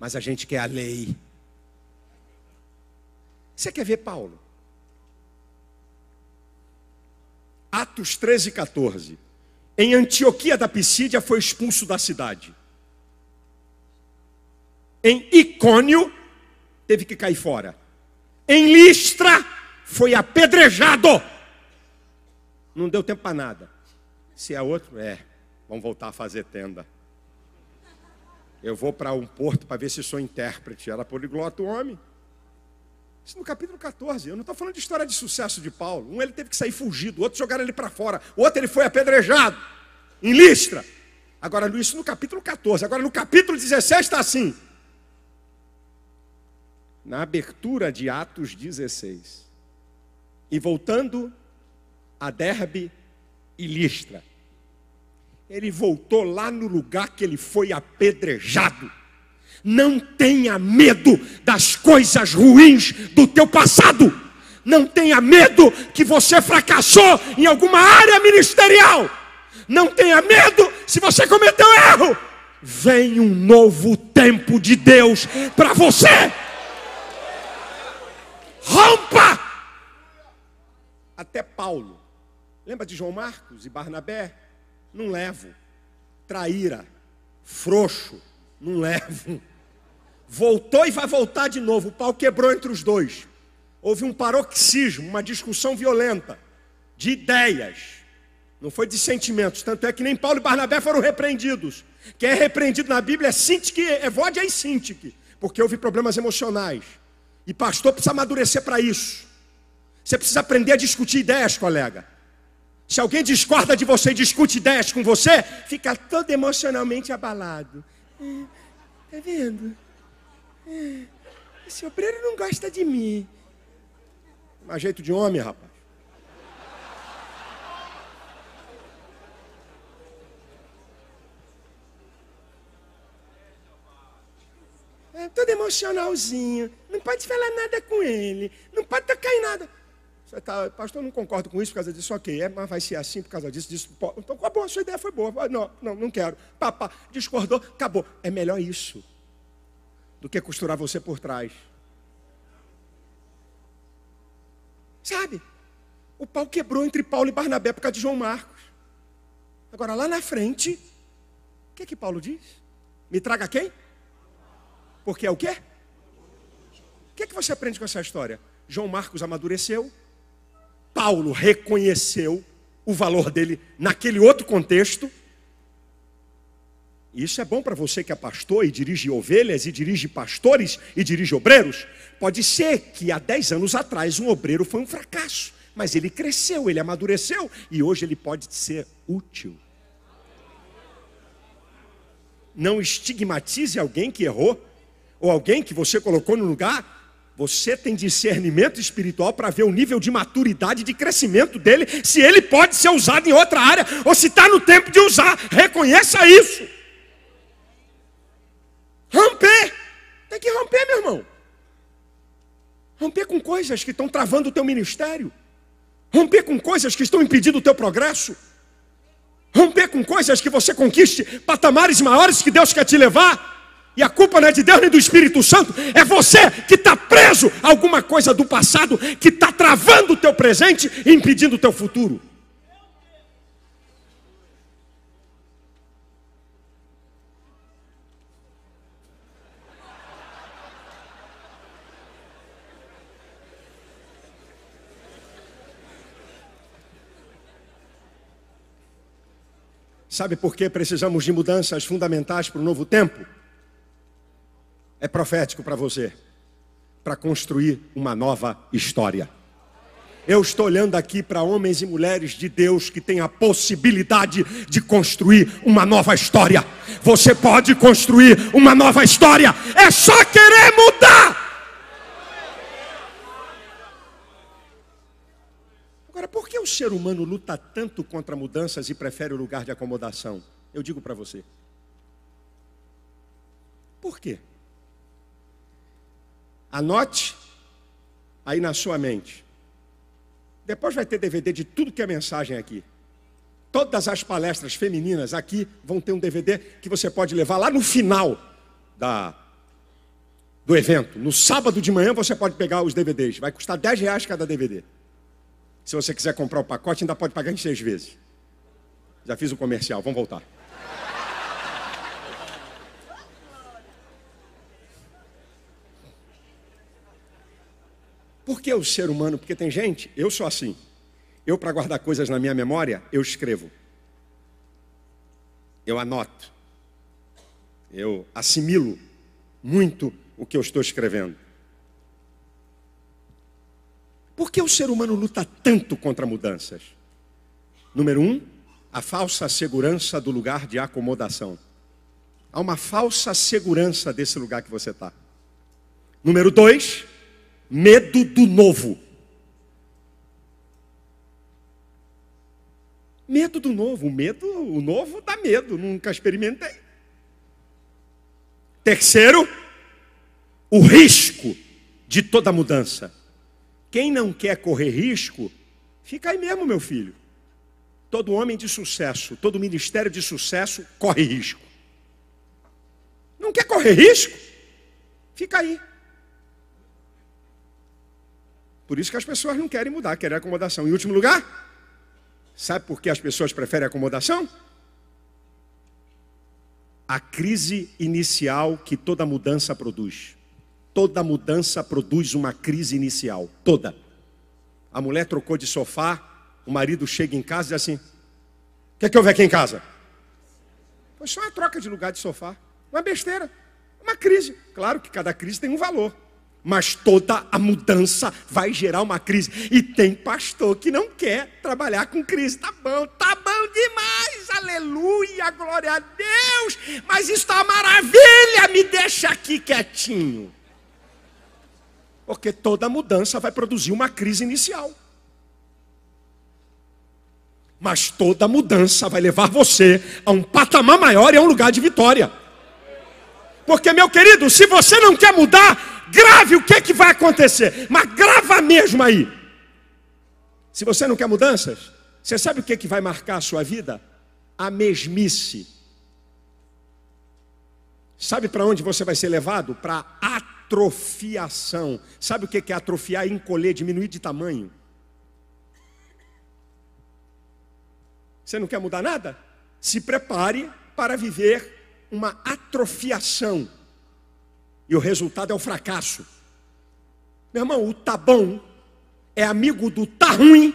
mas a gente quer a lei. Você quer ver Paulo? Atos 13 e 14. Em Antioquia da Pisídia foi expulso da cidade. Em Icônio teve que cair fora. Em Listra foi apedrejado. Não deu tempo para nada. Se é outro, é. Vamos voltar a fazer tenda. Eu vou para um porto para ver se sou intérprete. Era poliglota o homem. Isso no capítulo 14. Eu não estou falando de história de sucesso de Paulo. Um ele teve que sair fugido, o outro jogaram ele para fora, o outro ele foi apedrejado em listra. Agora, isso no capítulo 14. Agora, no capítulo 16 está assim. Na abertura de Atos 16. E voltando a Derbe e Listra. Ele voltou lá no lugar que ele foi apedrejado. Não tenha medo das coisas ruins do teu passado. Não tenha medo que você fracassou em alguma área ministerial. Não tenha medo se você cometeu erro. Vem um novo tempo de Deus para você. Rompa! Até Paulo. Lembra de João Marcos e Barnabé? Não levo. Traíra. Frouxo. Não levo. Voltou e vai voltar de novo. O pau quebrou entre os dois. Houve um paroxismo, uma discussão violenta de ideias. Não foi de sentimentos. Tanto é que nem Paulo e Barnabé foram repreendidos. Quem é repreendido na Bíblia é síntique, é vode e síntique, porque houve problemas emocionais. E pastor precisa amadurecer para isso. Você precisa aprender a discutir ideias, colega. Se alguém discorda de você e discute ideias com você, fica todo emocionalmente abalado. Está é, tá vendo? Esse obreiro não gosta de mim. Mas jeito de homem, rapaz. É todo emocionalzinho. Não pode falar nada com ele. Não pode tocar em nada. Você tá, pastor, não concordo com isso por causa disso. Ok, é, mas vai ser assim por causa disso. disso então, a boa, sua ideia foi boa. Não, não, não quero. Papá, discordou, acabou. É melhor isso do que costurar você por trás. Sabe? O pau quebrou entre Paulo e Barnabé por causa de João Marcos. Agora, lá na frente, o que é que Paulo diz? Me traga quem? Porque é o quê? O que é que você aprende com essa história? João Marcos amadureceu, Paulo reconheceu o valor dele naquele outro contexto, isso é bom para você que é pastor e dirige ovelhas, e dirige pastores, e dirige obreiros. Pode ser que há 10 anos atrás um obreiro foi um fracasso, mas ele cresceu, ele amadureceu e hoje ele pode ser útil. Não estigmatize alguém que errou, ou alguém que você colocou no lugar. Você tem discernimento espiritual para ver o nível de maturidade, de crescimento dele, se ele pode ser usado em outra área, ou se está no tempo de usar. Reconheça isso. Romper! Tem que romper, meu irmão. Romper com coisas que estão travando o teu ministério. Romper com coisas que estão impedindo o teu progresso. Romper com coisas que você conquiste patamares maiores que Deus quer te levar. E a culpa não é de Deus nem do Espírito Santo, é você que está preso a alguma coisa do passado que está travando o teu presente e impedindo o teu futuro. Sabe por que precisamos de mudanças fundamentais para o novo tempo? É profético para você, para construir uma nova história. Eu estou olhando aqui para homens e mulheres de Deus que têm a possibilidade de construir uma nova história. Você pode construir uma nova história, é só querer mudar. o ser humano luta tanto contra mudanças e prefere o lugar de acomodação? Eu digo para você. Por quê? Anote aí na sua mente. Depois vai ter DVD de tudo que é mensagem aqui. Todas as palestras femininas aqui vão ter um DVD que você pode levar lá no final da, do evento. No sábado de manhã você pode pegar os DVDs. Vai custar 10 reais cada DVD. Se você quiser comprar o pacote, ainda pode pagar em seis vezes. Já fiz o comercial, vamos voltar. Por que o ser humano? Porque tem gente, eu sou assim. Eu, para guardar coisas na minha memória, eu escrevo. Eu anoto. Eu assimilo muito o que eu estou escrevendo que o ser humano luta tanto contra mudanças? Número um, a falsa segurança do lugar de acomodação. Há uma falsa segurança desse lugar que você está. Número dois, medo do novo. Medo do novo. O medo, o novo dá medo, nunca experimentei. Terceiro, o risco de toda mudança. Quem não quer correr risco, fica aí mesmo, meu filho. Todo homem de sucesso, todo ministério de sucesso corre risco. Não quer correr risco? Fica aí. Por isso que as pessoas não querem mudar, querem acomodação. Em último lugar, sabe por que as pessoas preferem acomodação? A crise inicial que toda mudança produz. Toda mudança produz uma crise inicial, toda. A mulher trocou de sofá, o marido chega em casa e diz assim: O que é que houve aqui em casa? Foi só uma troca de lugar de sofá. Uma besteira, uma crise. Claro que cada crise tem um valor. Mas toda a mudança vai gerar uma crise. E tem pastor que não quer trabalhar com crise. Tá bom, tá bom demais. Aleluia, glória a Deus. Mas isso é uma maravilha. Me deixa aqui quietinho. Porque toda mudança vai produzir uma crise inicial. Mas toda mudança vai levar você a um patamar maior e a um lugar de vitória. Porque, meu querido, se você não quer mudar, grave o que, é que vai acontecer. Mas grava mesmo aí. Se você não quer mudanças, você sabe o que, é que vai marcar a sua vida? A mesmice. Sabe para onde você vai ser levado? Para a atrofiação. Sabe o que é atrofiar? Encolher, diminuir de tamanho. Você não quer mudar nada? Se prepare para viver uma atrofiação. E o resultado é o fracasso. Meu irmão, o tá bom é amigo do tá ruim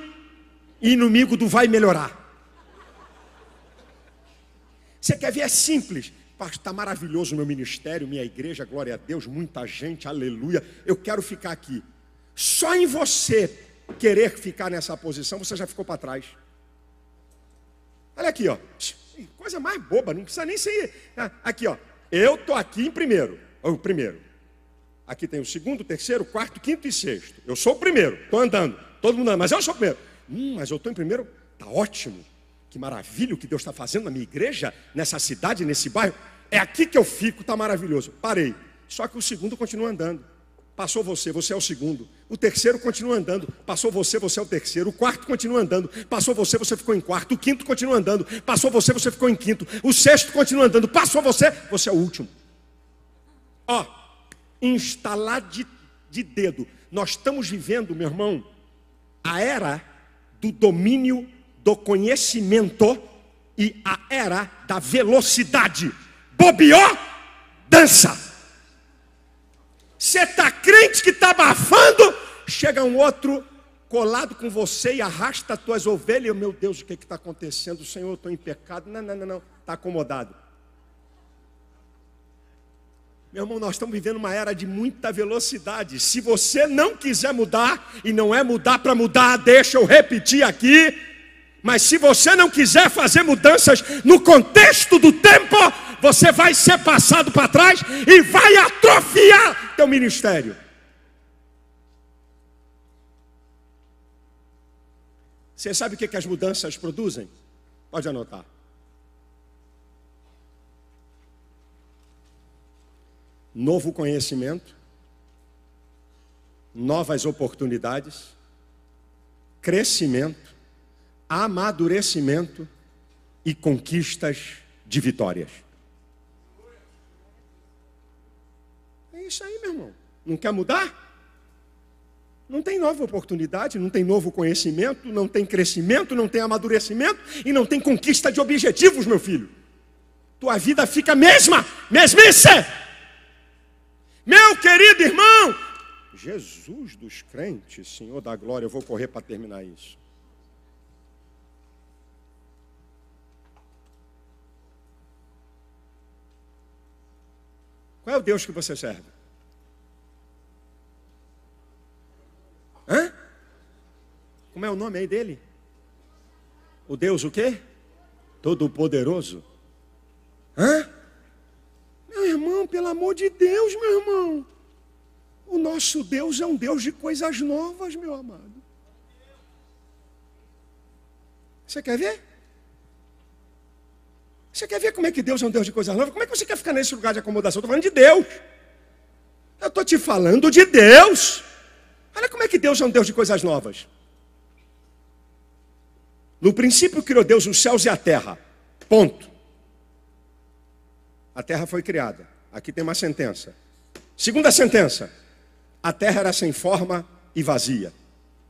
e inimigo do vai melhorar. Você quer ver? É simples. Está maravilhoso o meu ministério, minha igreja, glória a Deus, muita gente, aleluia. Eu quero ficar aqui. Só em você querer ficar nessa posição, você já ficou para trás. Olha aqui, ó. Coisa mais boba, não precisa nem ser. Né? Aqui, ó. Eu tô aqui em primeiro. O primeiro. Aqui tem o segundo, terceiro, quarto, quinto e sexto. Eu sou o primeiro. Tô andando. Todo mundo andando, mas eu sou o primeiro. Hum, mas eu tô em primeiro. Tá ótimo que maravilha o que Deus está fazendo na minha igreja, nessa cidade, nesse bairro. É aqui que eu fico, está maravilhoso. Parei. Só que o segundo continua andando. Passou você, você é o segundo. O terceiro continua andando. Passou você, você é o terceiro. O quarto continua andando. Passou você, você ficou em quarto. O quinto continua andando. Passou você, você ficou em quinto. O sexto continua andando. Passou você, você é o último. Ó, instalar de, de dedo. Nós estamos vivendo, meu irmão, a era do domínio do conhecimento e a era da velocidade. Bobió, dança. Você está crente que está abafando, chega um outro colado com você e arrasta as tuas ovelhas. Meu Deus, o que é está acontecendo? Senhor, eu estou em pecado. Não, não, não, não. Está acomodado. Meu irmão, nós estamos vivendo uma era de muita velocidade. Se você não quiser mudar, e não é mudar para mudar, deixa eu repetir aqui. Mas se você não quiser fazer mudanças no contexto do tempo, você vai ser passado para trás e vai atrofiar teu ministério. Você sabe o que, que as mudanças produzem? Pode anotar. Novo conhecimento, novas oportunidades, crescimento, amadurecimento e conquistas de vitórias. É isso aí, meu irmão. Não quer mudar? Não tem nova oportunidade, não tem novo conhecimento, não tem crescimento, não tem amadurecimento e não tem conquista de objetivos, meu filho. Tua vida fica mesma, mesmice. Meu querido irmão, Jesus dos crentes, Senhor da glória, eu vou correr para terminar isso. Qual é o Deus que você serve? Hã? Como é o nome aí dele? O Deus o quê? Todo-Poderoso. Hã? Meu irmão, pelo amor de Deus, meu irmão. O nosso Deus é um Deus de coisas novas, meu amado. Você quer ver? Você quer ver como é que Deus é um Deus de coisas novas? Como é que você quer ficar nesse lugar de acomodação? Estou falando de Deus. Eu estou te falando de Deus. Olha como é que Deus é um Deus de coisas novas. No princípio criou Deus os céus e a terra. Ponto. A terra foi criada. Aqui tem uma sentença. Segunda sentença. A terra era sem forma e vazia.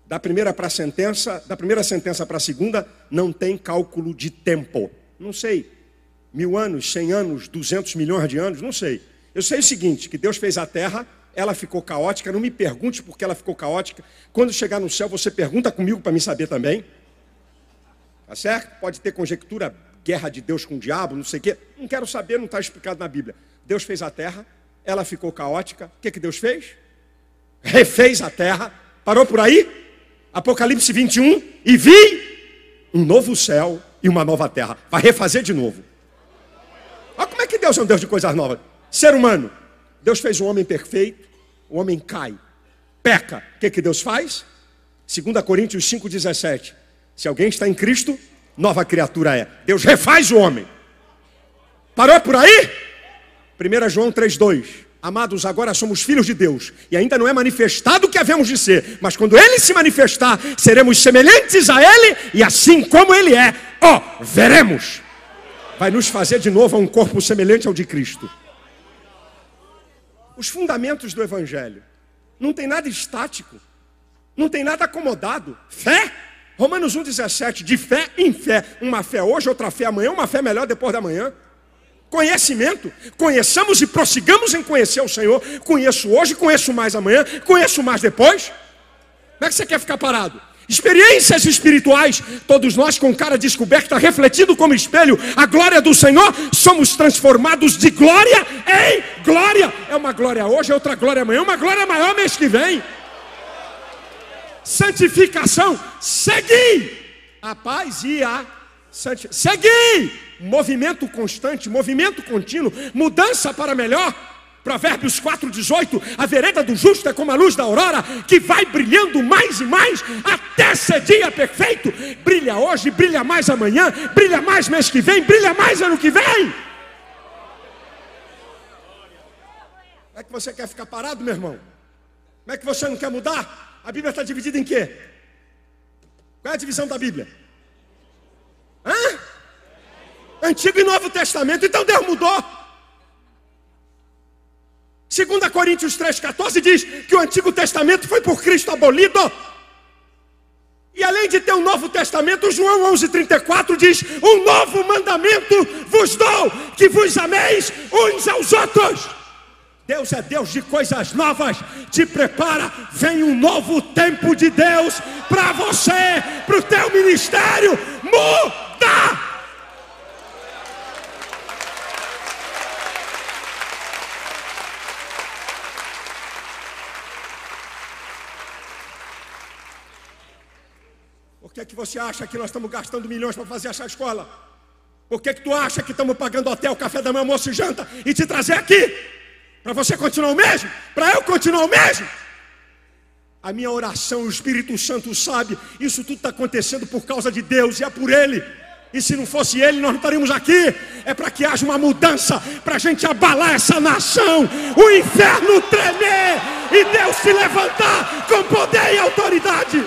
Da primeira para a sentença, da primeira sentença para a segunda, não tem cálculo de tempo. Não sei mil anos, cem anos, duzentos milhões de anos, não sei. Eu sei o seguinte, que Deus fez a terra, ela ficou caótica, não me pergunte por que ela ficou caótica. Quando chegar no céu, você pergunta comigo para me saber também. Tá certo? Pode ter conjectura, guerra de Deus com o diabo, não sei o quê. Não quero saber, não está explicado na Bíblia. Deus fez a terra, ela ficou caótica. O que, que Deus fez? Refez a terra. Parou por aí? Apocalipse 21. E vi um novo céu e uma nova terra. Vai refazer de novo. Como é que Deus é um Deus de coisas novas? Ser humano. Deus fez um homem perfeito, o homem cai, peca. O que, que Deus faz? 2 Coríntios 5,17. Se alguém está em Cristo, nova criatura é. Deus refaz o homem. Parou por aí? 1 João 3,2. Amados, agora somos filhos de Deus e ainda não é manifestado o que havemos de ser, mas quando Ele se manifestar, seremos semelhantes a Ele e assim como Ele é, ó, veremos vai nos fazer de novo a um corpo semelhante ao de Cristo. Os fundamentos do Evangelho. Não tem nada estático, não tem nada acomodado. Fé? Romanos 1,17, de fé em fé. Uma fé hoje, outra fé amanhã, uma fé melhor depois da manhã. Conhecimento, conheçamos e prossigamos em conhecer o Senhor. Conheço hoje, conheço mais amanhã, conheço mais depois. Como é que você quer ficar parado? Experiências espirituais, todos nós com cara descoberta, refletindo como espelho a glória do Senhor, somos transformados de glória em glória. É uma glória hoje, é outra glória amanhã, uma glória maior mês que vem. Santificação, segui a paz e a santificação. Segui! Movimento constante, movimento contínuo, mudança para melhor. Provérbios 4,18: A vereda do justo é como a luz da aurora, que vai brilhando mais e mais até ser dia perfeito. Brilha hoje, brilha mais amanhã, brilha mais mês que vem, brilha mais ano que vem. Como é que você quer ficar parado, meu irmão? Como é que você não quer mudar? A Bíblia está dividida em quê? Qual é a divisão da Bíblia? Hã? Antigo e Novo Testamento. Então Deus mudou. 2 Coríntios 3,14 diz que o Antigo Testamento foi por Cristo abolido. E além de ter o um Novo Testamento, João 11,34 diz: Um novo mandamento vos dou, que vos ameis uns aos outros. Deus é Deus de coisas novas, te prepara, vem um novo tempo de Deus para você, para o teu ministério. Muda! que é que você acha que nós estamos gastando milhões para fazer essa escola? Por que, é que tu acha que estamos pagando hotel, café da manhã, almoço e janta e te trazer aqui? Para você continuar o mesmo? Para eu continuar o mesmo? A minha oração, o Espírito Santo sabe, isso tudo está acontecendo por causa de Deus e é por Ele. E se não fosse Ele, nós não estaríamos aqui. É para que haja uma mudança, para a gente abalar essa nação, o inferno tremer e Deus se levantar com poder e autoridade.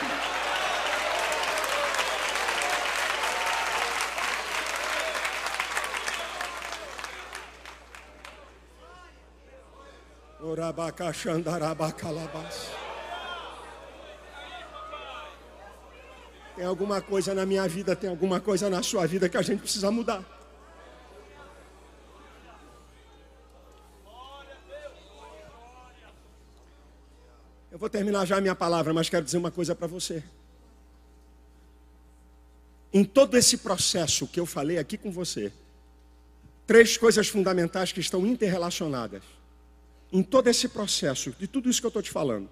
Tem alguma coisa na minha vida, tem alguma coisa na sua vida que a gente precisa mudar. Eu vou terminar já a minha palavra, mas quero dizer uma coisa para você. Em todo esse processo que eu falei aqui com você, três coisas fundamentais que estão interrelacionadas em todo esse processo, de tudo isso que eu estou te falando,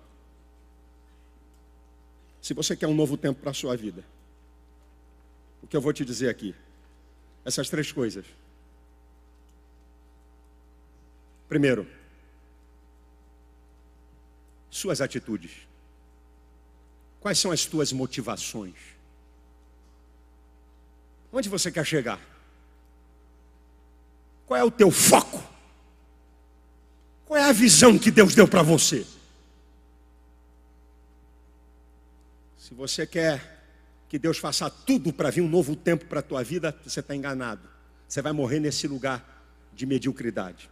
se você quer um novo tempo para a sua vida, o que eu vou te dizer aqui? Essas três coisas. Primeiro, suas atitudes. Quais são as tuas motivações? Onde você quer chegar? Qual é o teu foco? Qual é a visão que Deus deu para você? Se você quer que Deus faça tudo para vir um novo tempo para a tua vida, você está enganado. Você vai morrer nesse lugar de mediocridade.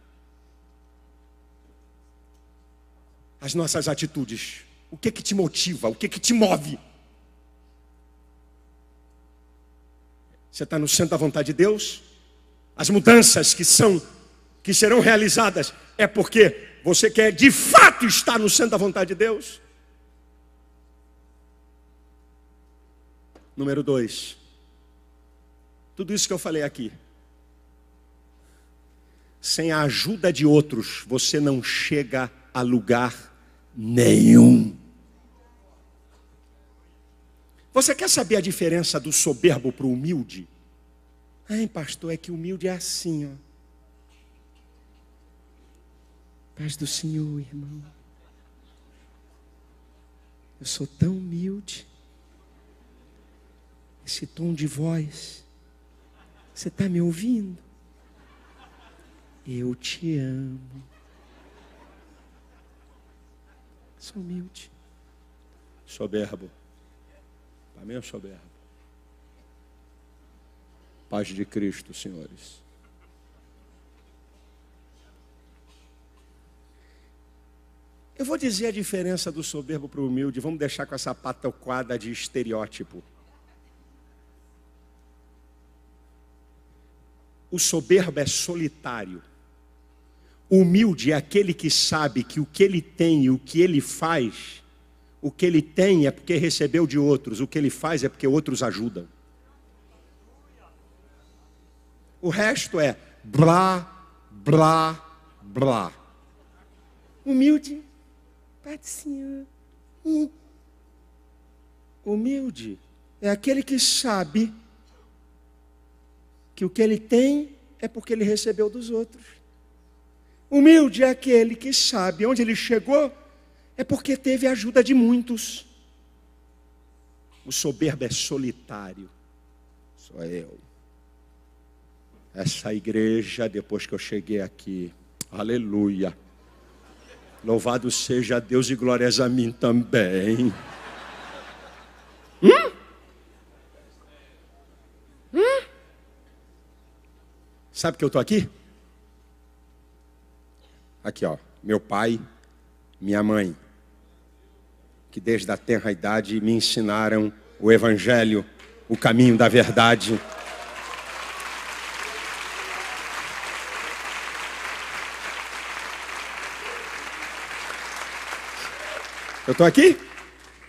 As nossas atitudes. O que que te motiva? O que que te move? Você está no centro da vontade de Deus? As mudanças que são que serão realizadas é porque você quer de fato estar no centro da vontade de Deus? Número dois, tudo isso que eu falei aqui, sem a ajuda de outros, você não chega a lugar nenhum. Você quer saber a diferença do soberbo para o humilde? Ai, pastor, é que humilde é assim, ó. Paz do Senhor, irmão. Eu sou tão humilde. Esse tom de voz. Você está me ouvindo? Eu te amo. Sou humilde. Soberbo. Para mim é soberbo. Paz de Cristo, senhores. Eu vou dizer a diferença do soberbo para o humilde. Vamos deixar com essa patoquada de estereótipo. O soberbo é solitário. O humilde é aquele que sabe que o que ele tem e o que ele faz, o que ele tem é porque recebeu de outros, o que ele faz é porque outros ajudam. O resto é blá, blá, blá. Humilde Pai Senhor. Hum. Humilde é aquele que sabe que o que ele tem é porque ele recebeu dos outros. Humilde é aquele que sabe onde ele chegou é porque teve a ajuda de muitos. O soberbo é solitário. só eu. Essa igreja, depois que eu cheguei aqui, aleluia Louvado seja Deus e glórias a mim também. Hum? Hum? Sabe que eu estou aqui? Aqui, ó. Meu pai, minha mãe, que desde a tenra idade me ensinaram o Evangelho, o caminho da verdade. Eu estou aqui?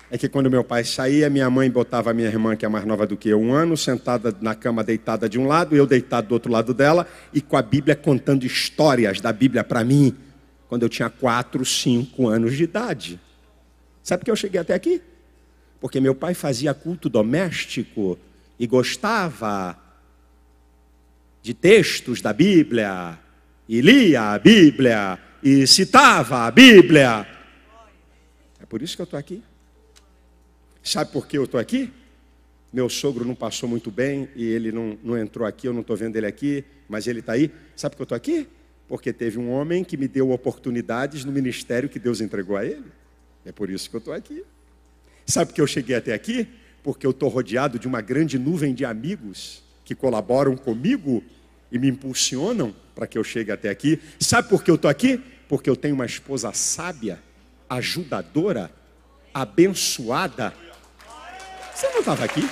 É que quando meu pai saía, minha mãe botava a minha irmã, que é mais nova do que eu, um ano, sentada na cama, deitada de um lado, eu deitado do outro lado dela, e com a Bíblia contando histórias da Bíblia para mim, quando eu tinha quatro, cinco anos de idade. Sabe por que eu cheguei até aqui? Porque meu pai fazia culto doméstico e gostava de textos da Bíblia, e lia a Bíblia, e citava a Bíblia por isso que eu estou aqui. Sabe por que eu estou aqui? Meu sogro não passou muito bem e ele não, não entrou aqui, eu não estou vendo ele aqui, mas ele está aí. Sabe por que eu estou aqui? Porque teve um homem que me deu oportunidades no ministério que Deus entregou a ele. É por isso que eu estou aqui. Sabe por que eu cheguei até aqui? Porque eu estou rodeado de uma grande nuvem de amigos que colaboram comigo e me impulsionam para que eu chegue até aqui. Sabe por que eu estou aqui? Porque eu tenho uma esposa sábia ajudadora, abençoada. Você não estava aqui?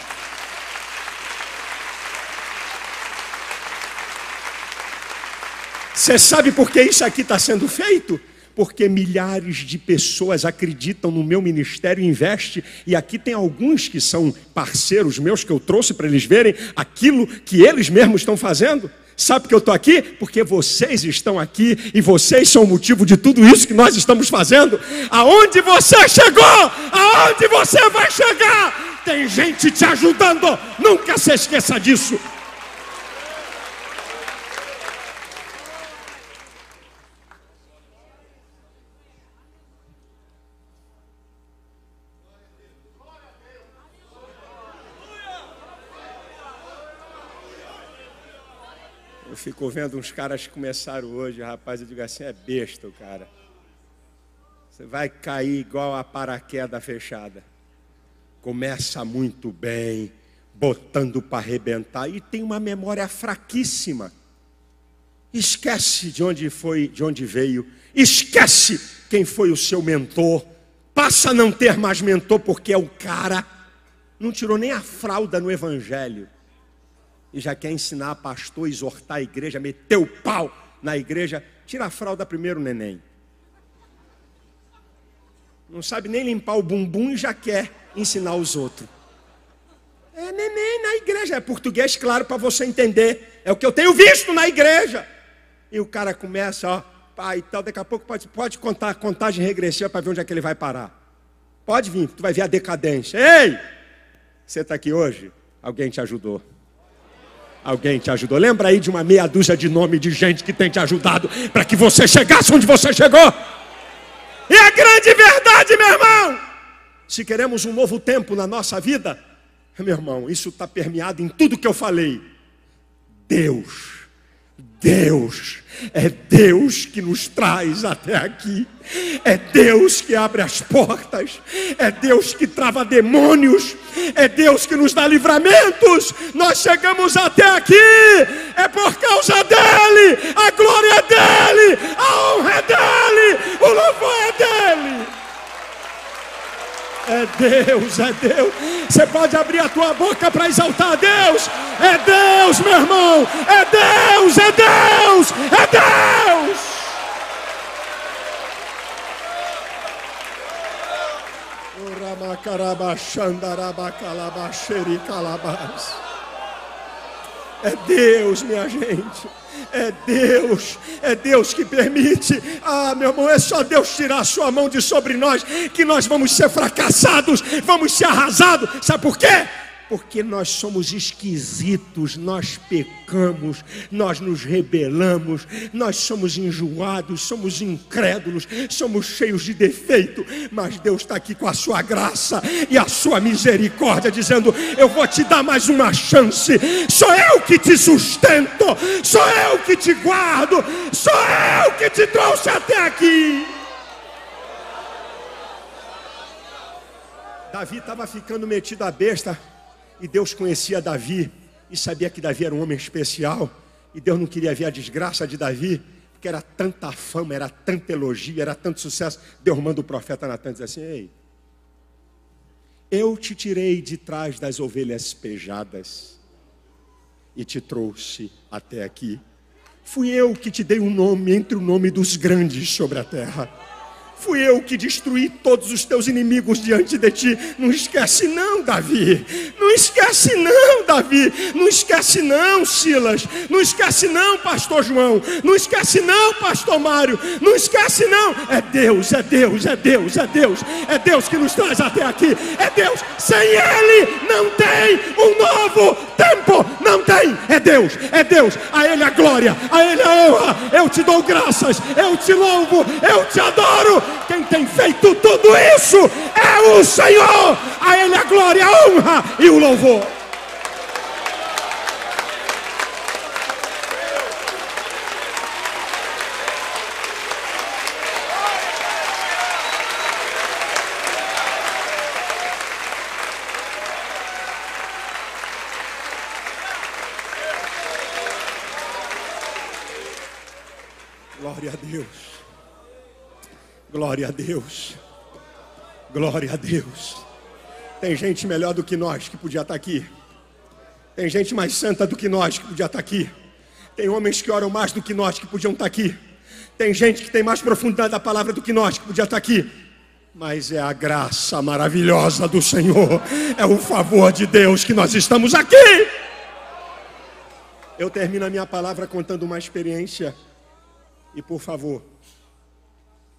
Você sabe por que isso aqui está sendo feito? Porque milhares de pessoas acreditam no meu ministério e investe, e aqui tem alguns que são parceiros meus que eu trouxe para eles verem aquilo que eles mesmos estão fazendo. Sabe que eu estou aqui? Porque vocês estão aqui e vocês são o motivo de tudo isso que nós estamos fazendo. Aonde você chegou, aonde você vai chegar, tem gente te ajudando. Nunca se esqueça disso. fico vendo uns caras que começaram hoje, rapaz, eu digo assim, é besta o cara. Você vai cair igual a paraquedas fechada. Começa muito bem, botando para arrebentar e tem uma memória fraquíssima. Esquece de onde foi, de onde veio. Esquece quem foi o seu mentor. Passa a não ter mais mentor porque é o cara não tirou nem a fralda no evangelho e já quer ensinar a pastor, exortar a igreja, meter o pau na igreja. Tira a fralda primeiro, neném. Não sabe nem limpar o bumbum e já quer ensinar os outros. É neném na igreja. É português, claro, para você entender. É o que eu tenho visto na igreja. E o cara começa, ó, pai e tal. Daqui a pouco pode, pode contar a contagem regressiva para ver onde é que ele vai parar. Pode vir, tu vai ver a decadência. Ei! Você está aqui hoje? Alguém te ajudou. Alguém te ajudou. Lembra aí de uma meia dúzia de nome de gente que tem te ajudado para que você chegasse onde você chegou? E é a grande verdade, meu irmão, se queremos um novo tempo na nossa vida, meu irmão, isso está permeado em tudo que eu falei. Deus, Deus, é Deus que nos traz até aqui. É Deus que abre as portas. É Deus que trava demônios. É Deus que nos dá livramentos. Nós chegamos até aqui. É por causa dEle. A glória é dEle. A honra é dEle. O louvor é dEle. É Deus, é Deus. Você pode abrir a tua boca para exaltar a Deus. É Deus, meu irmão. É Deus, é Deus, é Deus. Ramacarabachandarabacalabaxericalabás. É Deus, minha gente. É Deus, é Deus que permite. Ah, meu irmão, é só Deus tirar a sua mão de sobre nós que nós vamos ser fracassados, vamos ser arrasados. Sabe por quê? porque nós somos esquisitos, nós pecamos, nós nos rebelamos, nós somos enjoados, somos incrédulos, somos cheios de defeito, mas Deus está aqui com a sua graça e a sua misericórdia, dizendo: Eu vou te dar mais uma chance, sou eu que te sustento, sou eu que te guardo, sou eu que te trouxe até aqui. Davi estava ficando metido a besta e Deus conhecia Davi e sabia que Davi era um homem especial. E Deus não queria ver a desgraça de Davi, porque era tanta fama, era tanta elogio, era tanto sucesso. Deus manda o profeta Natan dizer assim: Ei, eu te tirei de trás das ovelhas pejadas e te trouxe até aqui. Fui eu que te dei um nome entre o nome dos grandes sobre a terra. Fui eu que destruí todos os teus inimigos diante de ti. Não esquece, não, Davi. Não esquece, não, Davi. Não esquece, não, Silas. Não esquece, não, Pastor João. Não esquece, não, Pastor Mário. Não esquece, não. É Deus, é Deus, é Deus, é Deus. É Deus que nos traz até aqui. É Deus. Sem Ele não tem um novo tempo. Não tem. É Deus, é Deus. A Ele a glória, a Ele a honra. Eu te dou graças. Eu te louvo. Eu te adoro. Quem tem feito tudo isso é o Senhor. A Ele a glória, a honra e o louvor. Glória a Deus. Glória a Deus. Tem gente melhor do que nós que podia estar aqui. Tem gente mais santa do que nós que podia estar aqui. Tem homens que oram mais do que nós que podiam estar aqui. Tem gente que tem mais profundidade da palavra do que nós que podia estar aqui. Mas é a graça maravilhosa do Senhor, é o favor de Deus que nós estamos aqui. Eu termino a minha palavra contando uma experiência. E por favor,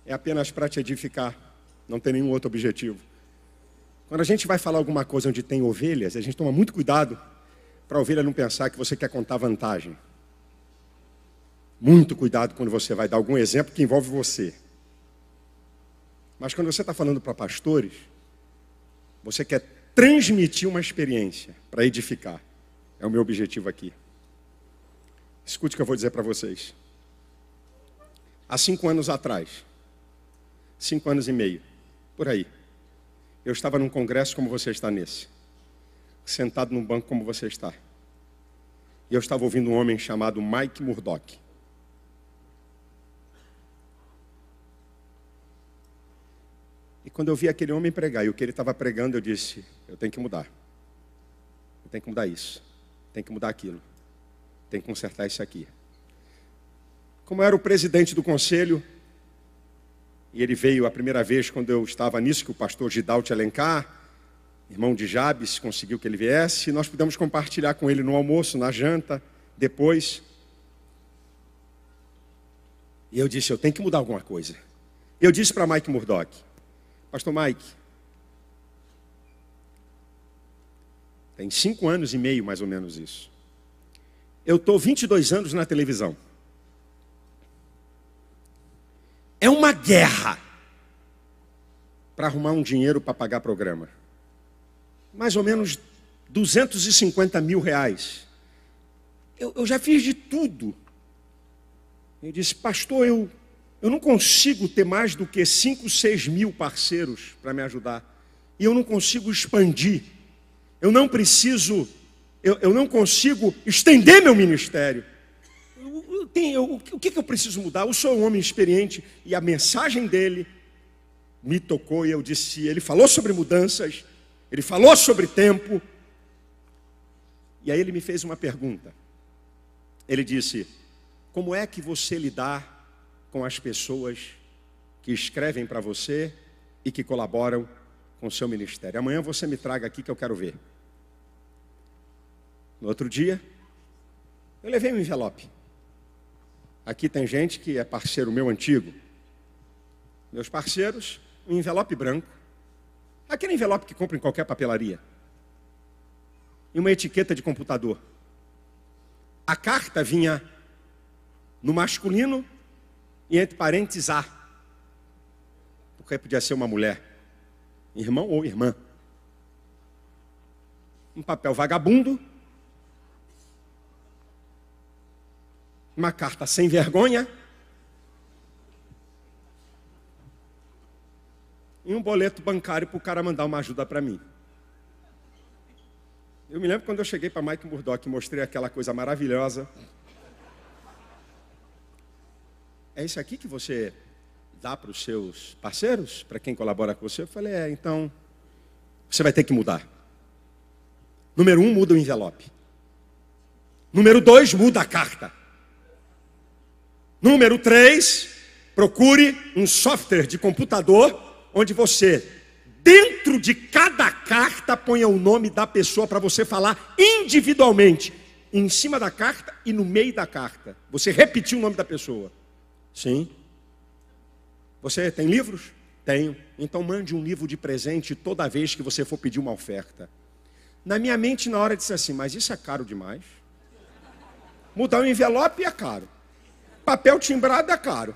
é apenas para te edificar, não tem nenhum outro objetivo. Quando a gente vai falar alguma coisa onde tem ovelhas, a gente toma muito cuidado para a ovelha não pensar que você quer contar vantagem. Muito cuidado quando você vai dar algum exemplo que envolve você. Mas quando você está falando para pastores, você quer transmitir uma experiência para edificar. É o meu objetivo aqui. Escute o que eu vou dizer para vocês. Há cinco anos atrás, cinco anos e meio, por aí. Eu estava num congresso como você está nesse, sentado num banco como você está. E eu estava ouvindo um homem chamado Mike Murdock. E quando eu vi aquele homem pregar e o que ele estava pregando, eu disse: eu tenho que mudar. Eu tenho que mudar isso. Tem que mudar aquilo. Tem que consertar isso aqui. Como era o presidente do conselho, e ele veio a primeira vez quando eu estava nisso, que o pastor Gidalte Alencar, irmão de Jabes, conseguiu que ele viesse, e nós pudemos compartilhar com ele no almoço, na janta, depois. E eu disse, eu tenho que mudar alguma coisa. Eu disse para Mike Murdock, pastor Mike, tem cinco anos e meio mais ou menos isso. Eu estou 22 anos na televisão. uma guerra para arrumar um dinheiro para pagar programa. Mais ou menos 250 mil reais. Eu, eu já fiz de tudo. Ele disse, pastor, eu, eu não consigo ter mais do que 5, 6 mil parceiros para me ajudar. E eu não consigo expandir. Eu não preciso, eu, eu não consigo estender meu ministério tem, eu, o que, que eu preciso mudar? Eu sou um homem experiente e a mensagem dele me tocou e eu disse: ele falou sobre mudanças, ele falou sobre tempo. E aí ele me fez uma pergunta. Ele disse: Como é que você lidar com as pessoas que escrevem para você e que colaboram com o seu ministério? Amanhã você me traga aqui que eu quero ver. No outro dia, eu levei um envelope. Aqui tem gente que é parceiro meu antigo. Meus parceiros, um envelope branco. Aquele envelope que compra em qualquer papelaria. E uma etiqueta de computador. A carta vinha no masculino e entre parênteses A. Porque podia ser uma mulher. Irmão ou irmã. Um papel vagabundo uma carta sem vergonha e um boleto bancário para o cara mandar uma ajuda para mim. Eu me lembro quando eu cheguei para Mike Murdock e mostrei aquela coisa maravilhosa. É isso aqui que você dá para os seus parceiros, para quem colabora com você? Eu falei, é, então você vai ter que mudar. Número um, muda o envelope. Número dois, muda a carta. Número 3, procure um software de computador onde você, dentro de cada carta, ponha o nome da pessoa para você falar individualmente, em cima da carta e no meio da carta. Você repetir o nome da pessoa. Sim. Você tem livros? Tenho. Então mande um livro de presente toda vez que você for pedir uma oferta. Na minha mente, na hora, disse assim: Mas isso é caro demais. Mudar o envelope é caro. Papel timbrado é caro.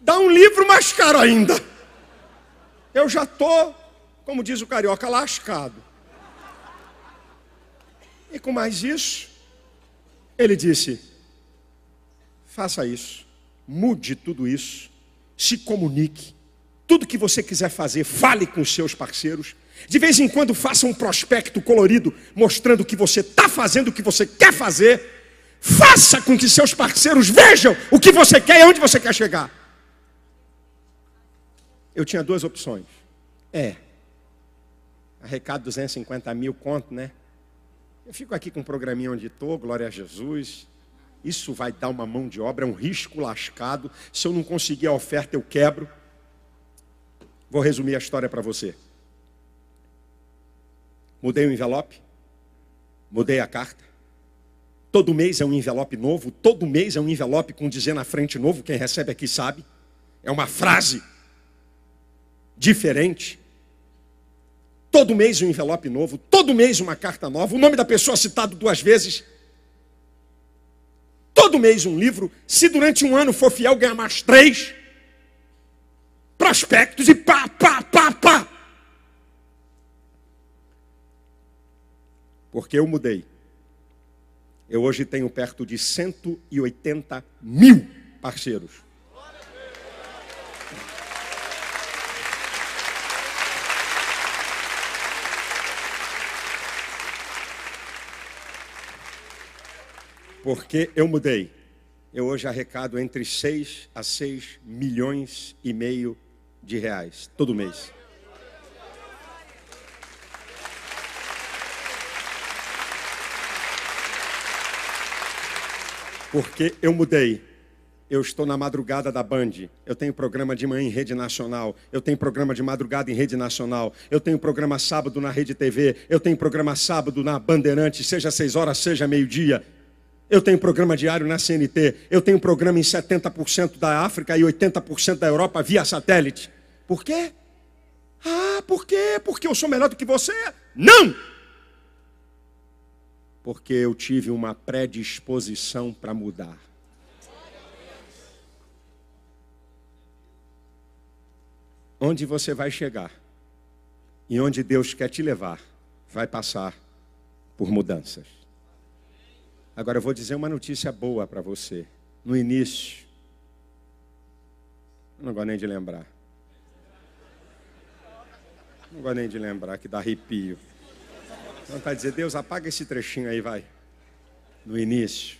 Dá um livro mais caro ainda. Eu já estou, como diz o carioca, lascado. E com mais isso, ele disse: faça isso, mude tudo isso, se comunique. Tudo que você quiser fazer, fale com os seus parceiros. De vez em quando, faça um prospecto colorido mostrando o que você está fazendo, o que você quer fazer. Faça com que seus parceiros vejam o que você quer e onde você quer chegar. Eu tinha duas opções. É, arrecado 250 mil conto, né? Eu fico aqui com um programinha onde estou, glória a Jesus. Isso vai dar uma mão de obra, é um risco lascado. Se eu não conseguir a oferta, eu quebro. Vou resumir a história para você. Mudei o envelope, mudei a carta, Todo mês é um envelope novo, todo mês é um envelope com dizer na frente novo, quem recebe aqui sabe. É uma frase diferente. Todo mês um envelope novo, todo mês uma carta nova, o nome da pessoa citado duas vezes. Todo mês um livro, se durante um ano for fiel, ganha mais três prospectos e pá, pá, pá, pá. Porque eu mudei. Eu hoje tenho perto de 180 mil parceiros. Porque eu mudei. Eu hoje arrecado entre 6 a 6 milhões e meio de reais todo mês. porque eu mudei. Eu estou na madrugada da Band. Eu tenho programa de manhã em rede nacional. Eu tenho programa de madrugada em rede nacional. Eu tenho programa sábado na Rede TV. Eu tenho programa sábado na Bandeirante, seja seis horas, seja meio-dia. Eu tenho programa diário na CNT. Eu tenho programa em 70% da África e 80% da Europa via satélite. Por quê? Ah, por quê? Porque eu sou melhor do que você? Não! porque eu tive uma predisposição para mudar. Onde você vai chegar e onde Deus quer te levar, vai passar por mudanças. Agora eu vou dizer uma notícia boa para você. No início, não gosto nem de lembrar. Não gosto nem de lembrar, que dá arrepio. Vontade tá de dizer, Deus, apaga esse trechinho aí, vai. No início.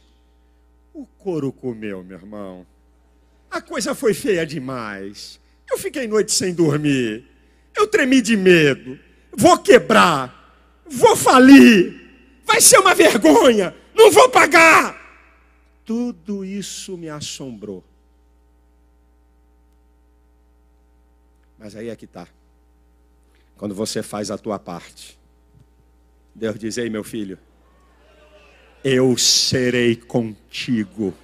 O couro comeu, meu irmão. A coisa foi feia demais. Eu fiquei noite sem dormir. Eu tremi de medo. Vou quebrar. Vou falir. Vai ser uma vergonha. Não vou pagar. Tudo isso me assombrou. Mas aí é que está. Quando você faz a tua parte Deus diz: Ei, meu filho, eu serei contigo,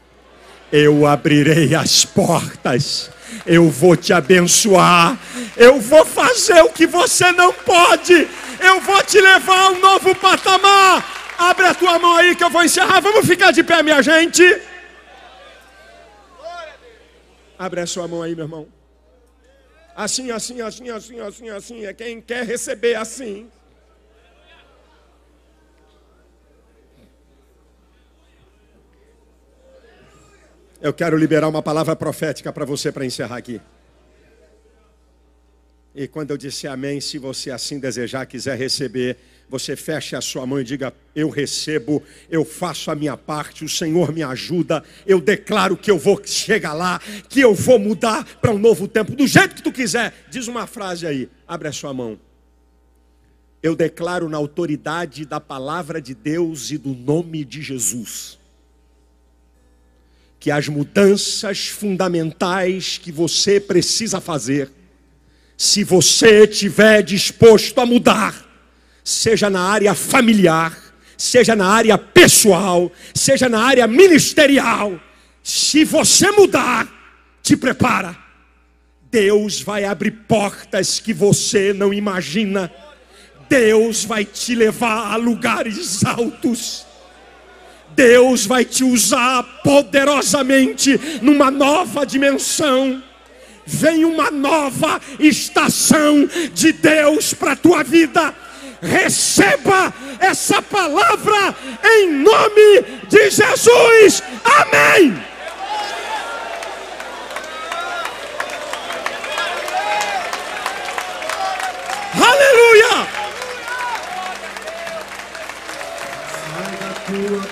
eu abrirei as portas, eu vou te abençoar, eu vou fazer o que você não pode, eu vou te levar a um novo patamar. Abre a tua mão aí que eu vou encerrar. Vamos ficar de pé, minha gente. Abre a sua mão aí, meu irmão. Assim, assim, assim, assim, assim, assim. É quem quer receber assim. Eu quero liberar uma palavra profética para você para encerrar aqui. E quando eu disse amém, se você assim desejar, quiser receber, você feche a sua mão e diga: Eu recebo, eu faço a minha parte, o Senhor me ajuda, eu declaro que eu vou chegar lá, que eu vou mudar para um novo tempo, do jeito que tu quiser. Diz uma frase aí, abre a sua mão. Eu declaro na autoridade da palavra de Deus e do nome de Jesus que as mudanças fundamentais que você precisa fazer, se você estiver disposto a mudar, seja na área familiar, seja na área pessoal, seja na área ministerial, se você mudar, te prepara. Deus vai abrir portas que você não imagina. Deus vai te levar a lugares altos. Deus vai te usar poderosamente numa nova dimensão. Vem uma nova estação de Deus para a tua vida. Receba essa palavra em nome de Jesus. Amém. Aleluia. Aleluia.